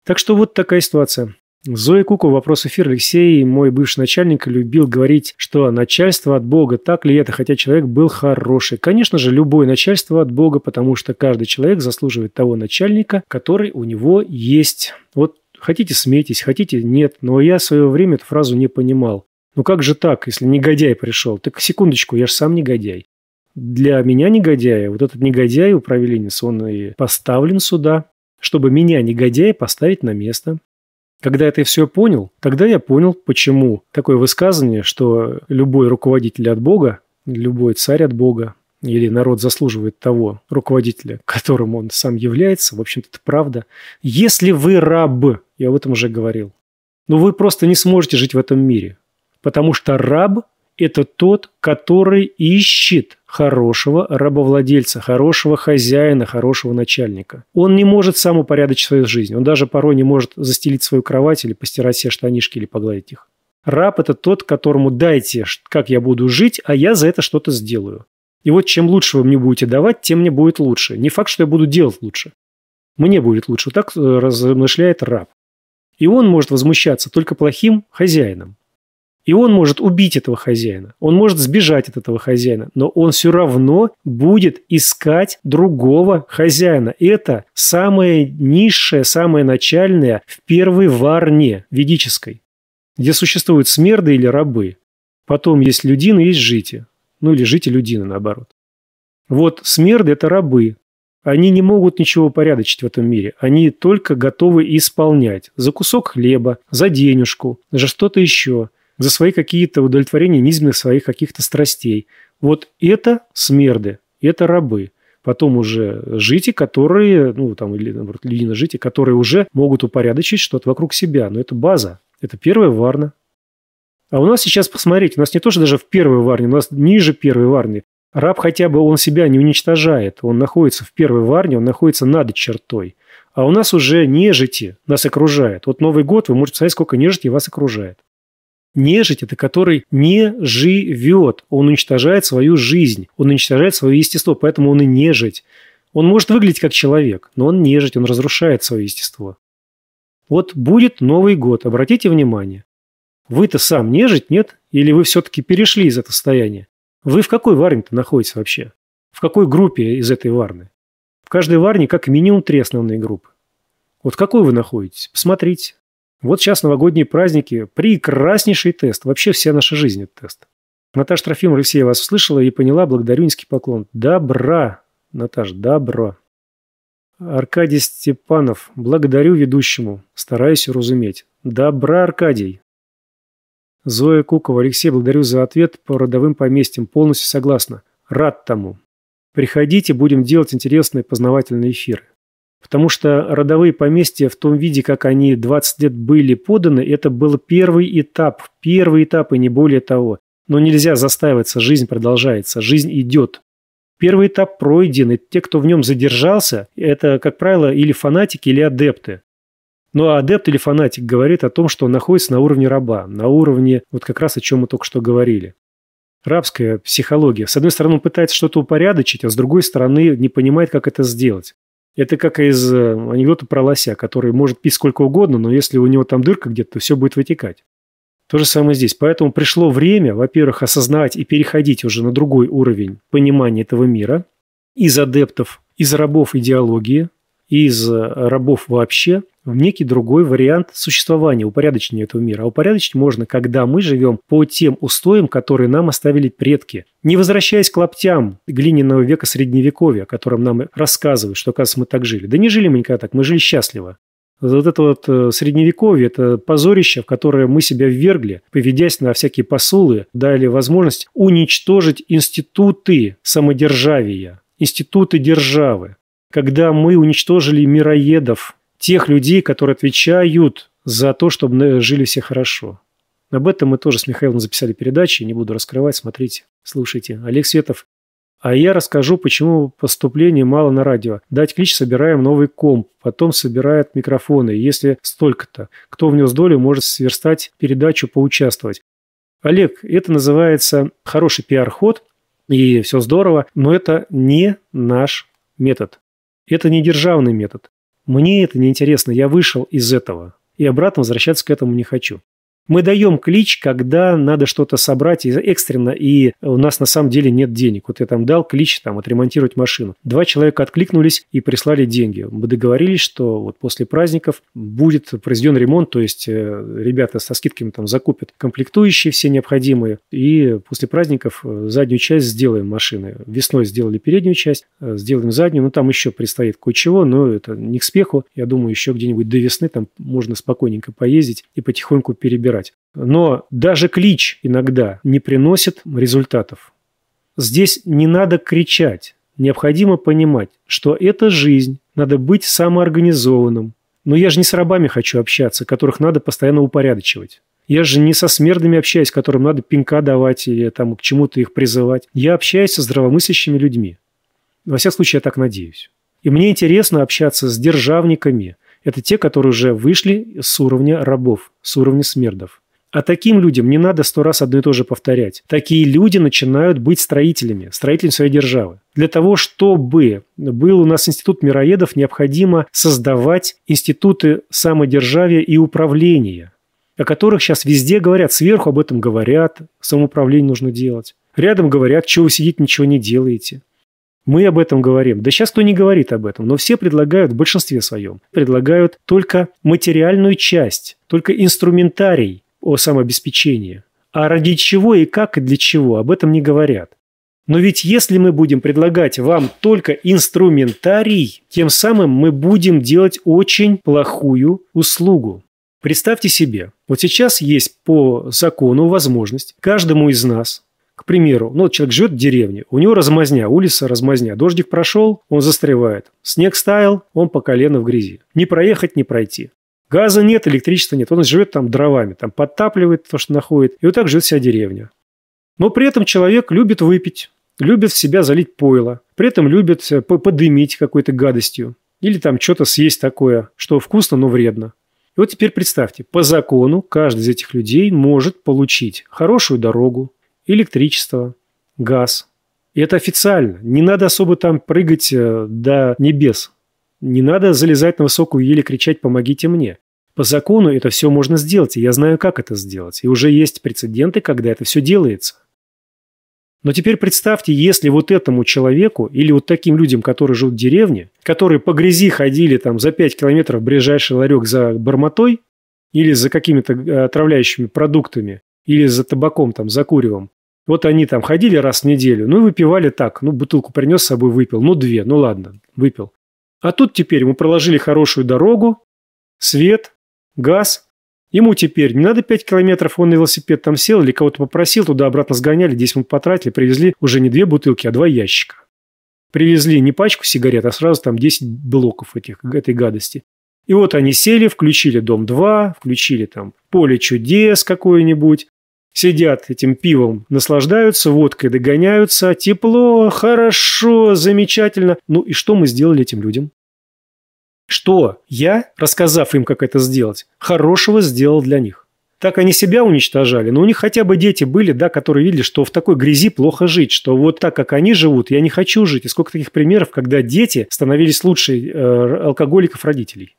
Так что вот такая ситуация. Зои Куку вопрос эфир Алексей, мой бывший начальник, любил говорить, что начальство от Бога, так ли это, хотя человек был хороший. Конечно же, любое начальство от Бога, потому что каждый человек заслуживает того начальника, который у него есть. Вот хотите смейтесь, хотите нет, но я в свое время эту фразу не понимал. Ну как же так, если негодяй пришел? Так секундочку, я же сам негодяй. Для меня негодяя, вот этот негодяй, управленец, он и поставлен сюда, чтобы меня, негодяя, поставить на место. Когда это все понял, тогда я понял, почему такое высказывание, что любой руководитель от Бога, любой царь от Бога, или народ заслуживает того руководителя, которым он сам является, в общем-то, это правда. Если вы раб, я об этом уже говорил, но ну вы просто не сможете жить в этом мире, потому что раб – это тот, который ищет хорошего рабовладельца, хорошего хозяина, хорошего начальника. Он не может сам упорядочить свою жизнь. Он даже порой не может застелить свою кровать или постирать все штанишки или погладить их. Раб – это тот, которому дайте, как я буду жить, а я за это что-то сделаю. И вот чем лучше вы мне будете давать, тем мне будет лучше. Не факт, что я буду делать лучше. Мне будет лучше. Вот так э, размышляет раб. И он может возмущаться только плохим хозяином. И он может убить этого хозяина, он может сбежать от этого хозяина, но он все равно будет искать другого хозяина. Это самое низшее, самое начальное в первой варне ведической, где существуют смерды или рабы. Потом есть людины, есть жити. Ну или жити людины, наоборот. Вот смерды – это рабы. Они не могут ничего порядочить в этом мире. Они только готовы исполнять. За кусок хлеба, за денежку, за что-то еще – за свои какие-то удовлетворения низменных своих каких-то страстей. Вот это смерды, это рабы. Потом уже жити, которые, ну, там, или, наоборот, люди на жити, которые уже могут упорядочить что-то вокруг себя. Но это база. Это первая варна. А у нас сейчас, посмотрите, у нас не то, что даже в первой варне, у нас ниже первой варны. Раб хотя бы он себя не уничтожает. Он находится в первой варне, он находится над чертой. А у нас уже нежити нас окружает. Вот Новый год, вы можете сказать, сколько нежити вас окружает. Нежить – это который не живет, он уничтожает свою жизнь, он уничтожает свое естество, поэтому он и нежить. Он может выглядеть как человек, но он нежить, он разрушает свое естество. Вот будет Новый год, обратите внимание. Вы-то сам нежить, нет? Или вы все-таки перешли из этого состояния? Вы в какой варне-то находитесь вообще? В какой группе из этой варны? В каждой варне как минимум три основные группы. Вот какой вы находитесь? Посмотрите. Вот сейчас новогодние праздники. Прекраснейший тест. Вообще вся наша жизнь – это тест. Наташа Трофимова Алексея вас услышала и поняла. Благодарю низкий поклон. Добра, Наташа, добро. Аркадий Степанов. Благодарю ведущему. Стараюсь уразуметь. Добра, Аркадий. Зоя Кукова. Алексей, благодарю за ответ по родовым поместьям. Полностью согласна. Рад тому. Приходите, будем делать интересные познавательные эфиры. Потому что родовые поместья в том виде, как они 20 лет были поданы, это был первый этап, первый этап и не более того. Но нельзя застаиваться, жизнь продолжается, жизнь идет. Первый этап пройден, и те, кто в нем задержался, это, как правило, или фанатики, или адепты. Но адепт или фанатик говорит о том, что он находится на уровне раба, на уровне вот как раз о чем мы только что говорили. Рабская психология. С одной стороны, он пытается что-то упорядочить, а с другой стороны, не понимает, как это сделать. Это как из э, анекдота про лося, который может пить сколько угодно, но если у него там дырка где-то, то все будет вытекать. То же самое здесь. Поэтому пришло время, во-первых, осознавать и переходить уже на другой уровень понимания этого мира из адептов, из рабов идеологии, из э, рабов вообще – в некий другой вариант существования, упорядочения этого мира. А упорядочить можно, когда мы живем по тем устоям, которые нам оставили предки. Не возвращаясь к лаптям глиняного века Средневековья, о котором нам рассказывают, что, оказывается, мы так жили. Да не жили мы никогда так, мы жили счастливо. Вот это вот э, средневековье, это позорище, в которое мы себя ввергли, поведясь на всякие посулы, дали возможность уничтожить институты самодержавия, институты державы. Когда мы уничтожили мироедов, тех людей, которые отвечают за то, чтобы жили все хорошо. Об этом мы тоже с Михаилом записали передачи, не буду раскрывать, смотрите, слушайте. Олег Светов. А я расскажу, почему поступлений мало на радио. Дать клич, собираем новый комп, потом собирает микрофоны, если столько-то. Кто внес долю, может сверстать передачу, поучаствовать. Олег, это называется хороший пиар-ход, и все здорово, но это не наш метод. Это не державный метод. Мне это неинтересно, я вышел из этого. И обратно возвращаться к этому не хочу. Мы даем клич, когда надо что-то собрать экстренно, и у нас на самом деле нет денег. Вот я там дал клич там отремонтировать машину. Два человека откликнулись и прислали деньги. Мы договорились, что вот после праздников будет произведен ремонт, то есть э, ребята со скидками там закупят комплектующие все необходимые, и после праздников э, заднюю часть сделаем машины. Весной сделали переднюю часть, э, сделаем заднюю, ну там еще предстоит кое-чего, но это не к спеху. Я думаю, еще где-нибудь до весны там можно спокойненько поездить и потихоньку перебирать выбирать. Но даже клич иногда не приносит результатов. Здесь не надо кричать. Необходимо понимать, что это жизнь, надо быть самоорганизованным. Но я же не с рабами хочу общаться, которых надо постоянно упорядочивать. Я же не со смердами общаюсь, которым надо пинка давать или там, к чему-то их призывать. Я общаюсь со здравомыслящими людьми. Во всяком случае, я так надеюсь. И мне интересно общаться с державниками, это те, которые уже вышли с уровня рабов, с уровня смердов. А таким людям не надо сто раз одно и то же повторять. Такие люди начинают быть строителями, строителями своей державы. Для того, чтобы был у нас институт мироедов, необходимо создавать институты самодержавия и управления, о которых сейчас везде говорят, сверху об этом говорят, самоуправление нужно делать. Рядом говорят, чего вы сидите, ничего не делаете. Мы об этом говорим. Да сейчас кто не говорит об этом, но все предлагают в большинстве своем, предлагают только материальную часть, только инструментарий о самообеспечении. А ради чего и как и для чего, об этом не говорят. Но ведь если мы будем предлагать вам только инструментарий, тем самым мы будем делать очень плохую услугу. Представьте себе, вот сейчас есть по закону возможность каждому из нас к примеру, ну, человек живет в деревне, у него размазня, улица размазня. Дождик прошел, он застревает. Снег стаял, он по колено в грязи. Не проехать, не пройти. Газа нет, электричества нет. Он живет там дровами, там подтапливает то, что находит. И вот так живет вся деревня. Но при этом человек любит выпить, любит в себя залить пойло, при этом любит э, подымить какой-то гадостью. Или там что-то съесть такое, что вкусно, но вредно. И вот теперь представьте, по закону каждый из этих людей может получить хорошую дорогу, электричество, газ. И это официально. Не надо особо там прыгать э, до небес. Не надо залезать на высокую ель кричать «помогите мне». По закону это все можно сделать, и я знаю, как это сделать. И уже есть прецеденты, когда это все делается. Но теперь представьте, если вот этому человеку или вот таким людям, которые живут в деревне, которые по грязи ходили там за 5 километров в ближайший ларек за бормотой или за какими-то э, отравляющими продуктами, или за табаком там, за куревом. Вот они там ходили раз в неделю, ну и выпивали так, ну бутылку принес с собой, выпил, ну две, ну ладно, выпил. А тут теперь мы проложили хорошую дорогу, свет, газ. Ему теперь не надо 5 километров, он на велосипед там сел или кого-то попросил, туда-обратно сгоняли, 10 минут потратили, привезли уже не две бутылки, а два ящика. Привезли не пачку сигарет, а сразу там 10 блоков этих, этой гадости. И вот они сели, включили «Дом-2», включили там «Поле чудес» какое-нибудь, Сидят этим пивом, наслаждаются водкой, догоняются. Тепло, хорошо, замечательно. Ну и что мы сделали этим людям? Что я, рассказав им, как это сделать, хорошего сделал для них? Так они себя уничтожали, но у них хотя бы дети были, да, которые видели, что в такой грязи плохо жить, что вот так, как они живут, я не хочу жить. И сколько таких примеров, когда дети становились лучше э, алкоголиков родителей.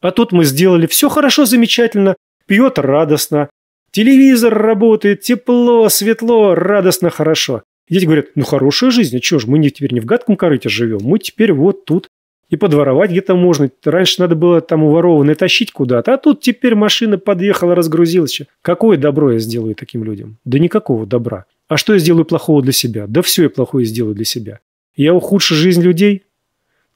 А тут мы сделали все хорошо, замечательно, пьет радостно, Телевизор работает, тепло, светло, радостно, хорошо. Дети говорят, ну хорошая жизнь, а чего ж, мы не, теперь не в гадком корыте живем, мы теперь вот тут. И подворовать где-то можно. Раньше надо было там уворованное тащить куда-то, а тут теперь машина подъехала, разгрузилась. Какое добро я сделаю таким людям? Да никакого добра. А что я сделаю плохого для себя? Да все я плохое сделаю для себя. Я ухудшу жизнь людей,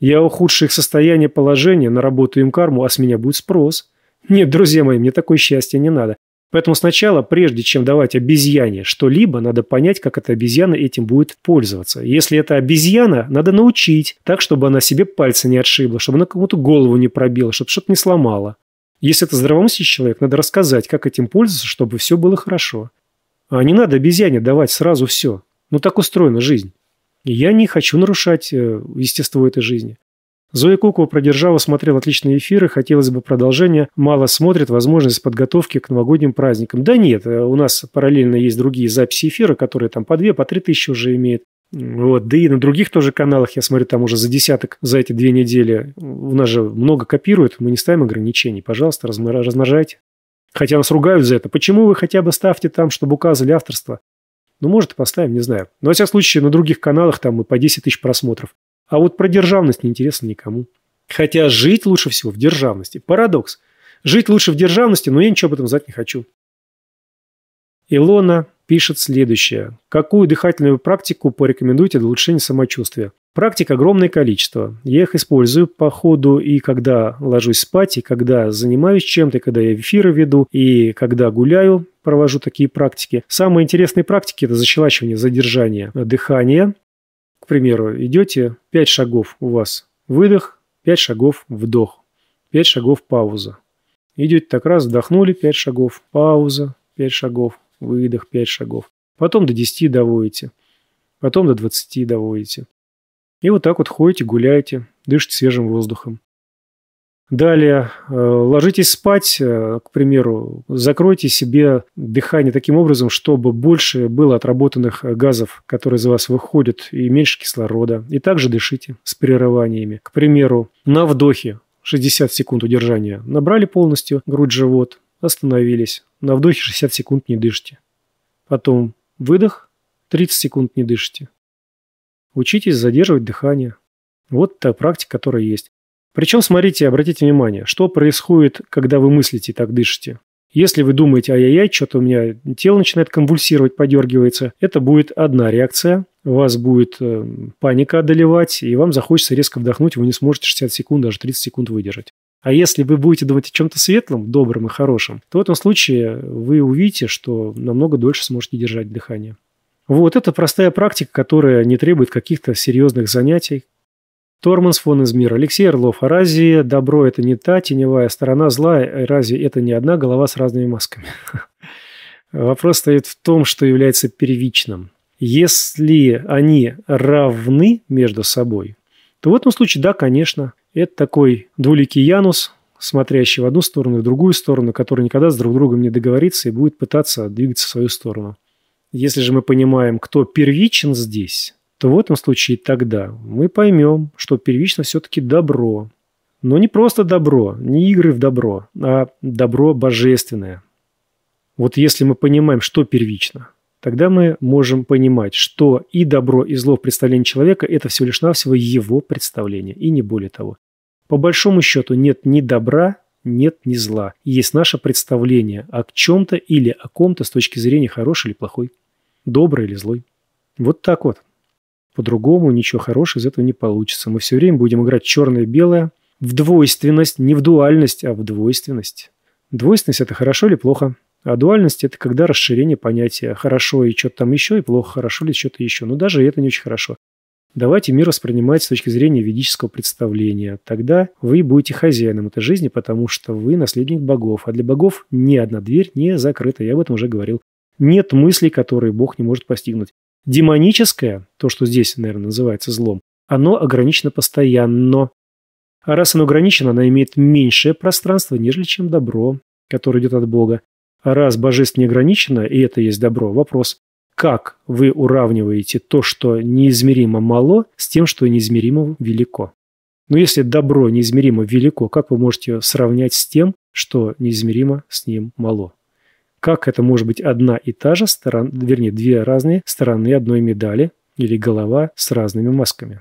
я ухудшу их состояние, положение, наработаю им карму, а с меня будет спрос. Нет, друзья мои, мне такое счастье не надо. Поэтому сначала, прежде чем давать обезьяне что-либо, надо понять, как эта обезьяна этим будет пользоваться. Если это обезьяна, надо научить так, чтобы она себе пальцы не отшибла, чтобы она кому-то голову не пробила, чтобы что-то не сломала. Если это здравомыслящий человек, надо рассказать, как этим пользоваться, чтобы все было хорошо. А не надо обезьяне давать сразу все. Ну так устроена жизнь. я не хочу нарушать э, естество этой жизни. Зоя Куку продержала, смотрел отличные эфиры, хотелось бы продолжения. Мало смотрит, возможность подготовки к новогодним праздникам. Да нет, э, у нас параллельно есть другие записи эфира, которые там по две, по три тысячи уже имеют. Вот, да и на других тоже каналах, я смотрю, там уже за десяток за эти две недели. У нас же много копируют, мы не ставим ограничений. Пожалуйста, размножайте. Хотя нас ругают за это. Почему вы хотя бы ставьте там, чтобы указывали авторство? Ну, может, и поставим, не знаю. Но, во всяком случае, на других каналах там и по 10 тысяч просмотров. А вот про державность неинтересно никому. Хотя жить лучше всего в державности. Парадокс. Жить лучше в державности, но я ничего об этом знать не хочу. Илона пишет следующее. Какую дыхательную практику порекомендуете для улучшения самочувствия? Практик огромное количество. Я их использую по ходу и когда ложусь спать, и когда занимаюсь чем-то, и когда я эфиры веду, и когда гуляю, провожу такие практики. Самые интересные практики – это защелачивание задержание дыхания, к примеру, идете 5 шагов у вас выдох, 5 шагов вдох, 5 шагов пауза. Идете так раз, вдохнули 5 шагов, пауза, 5 шагов, выдох, 5 шагов. Потом до 10 доводите, потом до 20 доводите. И вот так вот ходите, гуляете, дышите свежим воздухом. Далее, э, ложитесь спать, э, к примеру, закройте себе дыхание таким образом, чтобы больше было отработанных газов, которые из вас выходят, и меньше кислорода. И также дышите с прерываниями. К примеру, на вдохе 60 секунд удержания набрали полностью грудь-живот, остановились. На вдохе 60 секунд не дышите. Потом выдох, 30 секунд не дышите. Учитесь задерживать дыхание. Вот та практика, которая есть. Причем, смотрите, обратите внимание, что происходит, когда вы мыслите и так дышите. Если вы думаете, ай-яй-яй, что-то у меня тело начинает конвульсировать, подергивается, это будет одна реакция, вас будет э, паника одолевать, и вам захочется резко вдохнуть, вы не сможете 60 секунд, даже 30 секунд выдержать. А если вы будете думать о чем-то светлом, добром и хорошем, то в этом случае вы увидите, что намного дольше сможете держать дыхание. Вот это простая практика, которая не требует каких-то серьезных занятий, Торманс фон Измир, Алексей Орлов, Аразия, добро – это не та, теневая сторона зла, Аразия – это не одна голова с разными масками. [LAUGHS] Вопрос стоит в том, что является первичным. Если они равны между собой, то в этом случае, да, конечно, это такой двуликий Янус, смотрящий в одну сторону и в другую сторону, который никогда с друг другом не договорится и будет пытаться двигаться в свою сторону. Если же мы понимаем, кто первичен здесь, то в этом случае тогда мы поймем, что первично все-таки добро. Но не просто добро, не игры в добро, а добро божественное. Вот если мы понимаем, что первично, тогда мы можем понимать, что и добро, и зло в представлении человека – это всего лишь навсего его представление, и не более того. По большому счету нет ни добра, нет ни зла. Есть наше представление о чем-то или о ком-то с точки зрения хороший или плохой, добрый или злой. Вот так вот. По-другому ничего хорошего из этого не получится. Мы все время будем играть черное-белое в двойственность, не в дуальность, а в двойственность. Двойственность – это хорошо или плохо? А дуальность – это когда расширение понятия «хорошо» и что-то там еще, и «плохо», «хорошо» или что-то еще. Но ну, даже это не очень хорошо. Давайте мир воспринимать с точки зрения ведического представления. Тогда вы будете хозяином этой жизни, потому что вы наследник богов. А для богов ни одна дверь не закрыта. Я об этом уже говорил. Нет мыслей, которые Бог не может постигнуть. Демоническое, то, что здесь, наверное, называется злом, оно ограничено постоянно. А раз оно ограничено, оно имеет меньшее пространство, нежели чем добро, которое идет от Бога. А раз божество не ограничено, и это есть добро, вопрос, как вы уравниваете то, что неизмеримо мало, с тем, что неизмеримо велико? Но ну, если добро неизмеримо велико, как вы можете сравнять с тем, что неизмеримо с ним мало? Как это может быть одна и та же сторона, вернее, две разные стороны одной медали или голова с разными масками?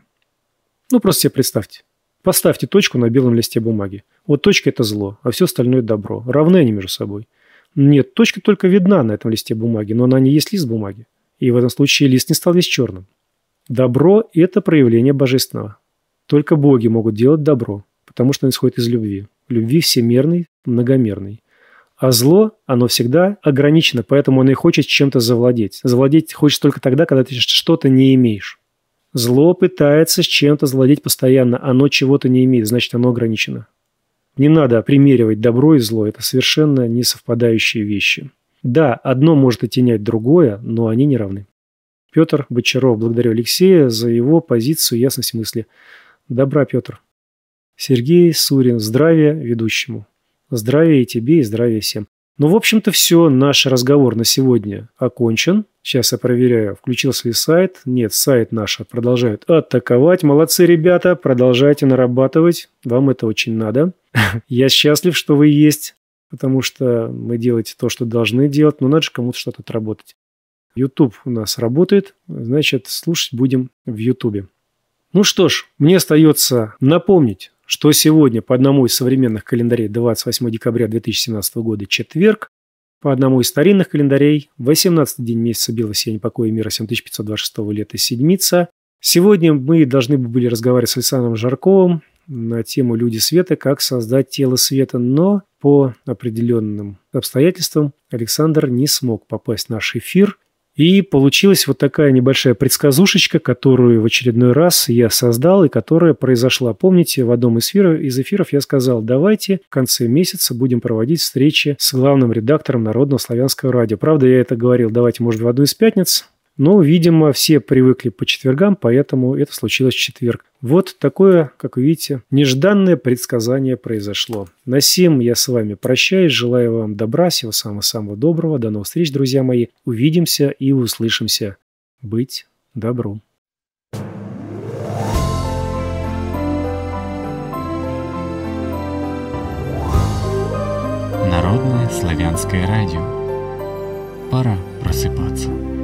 Ну, просто себе представьте. Поставьте точку на белом листе бумаги. Вот точка – это зло, а все остальное – добро. Равны они между собой. Нет, точка только видна на этом листе бумаги, но она не есть лист бумаги. И в этом случае лист не стал весь черным. Добро – это проявление божественного. Только боги могут делать добро, потому что он исходит из любви. Любви всемерной, многомерной. А зло, оно всегда ограничено, поэтому оно и хочет чем-то завладеть. Завладеть хочет только тогда, когда ты что-то не имеешь. Зло пытается с чем-то завладеть постоянно. Оно чего-то не имеет, значит, оно ограничено. Не надо примеривать добро и зло. Это совершенно не совпадающие вещи. Да, одно может оттенять другое, но они не равны. Петр Бочаров, благодарю Алексея за его позицию ясности мысли. Добра, Петр. Сергей Сурин, здравия ведущему. Здравия тебе и здравия всем. Ну, в общем-то, все. Наш разговор на сегодня окончен. Сейчас я проверяю, включился ли сайт. Нет, сайт наш продолжают атаковать. Молодцы, ребята, продолжайте нарабатывать. Вам это очень надо. [LAUGHS] Я счастлив, что вы есть, потому что мы делаете то, что должны делать, но надо же кому-то что-то отработать. YouTube у нас работает, значит, слушать будем в YouTube. Ну что ж, мне остается напомнить, что сегодня по одному из современных календарей 28 декабря 2017 года четверг, по одному из старинных календарей 18 день месяца Белого сияния покоя мира 7526 лета седмица. Сегодня мы должны были разговаривать с Александром Жарковым на тему «Люди света. Как создать тело света», но по определенным обстоятельствам Александр не смог попасть в наш эфир – и получилась вот такая небольшая предсказушечка, которую в очередной раз я создал и которая произошла. Помните, в одном из эфиров, из эфиров я сказал, давайте в конце месяца будем проводить встречи с главным редактором Народного славянского радио. Правда, я это говорил, давайте, может, в одну из пятниц, но, видимо, все привыкли по четвергам, поэтому это случилось в четверг. Вот такое, как вы видите, нежданное предсказание произошло. На сим я с вами прощаюсь, желаю вам добра, всего самого-самого доброго. До новых встреч, друзья мои. Увидимся и услышимся. Быть добру. Народное славянское радио. Пора просыпаться.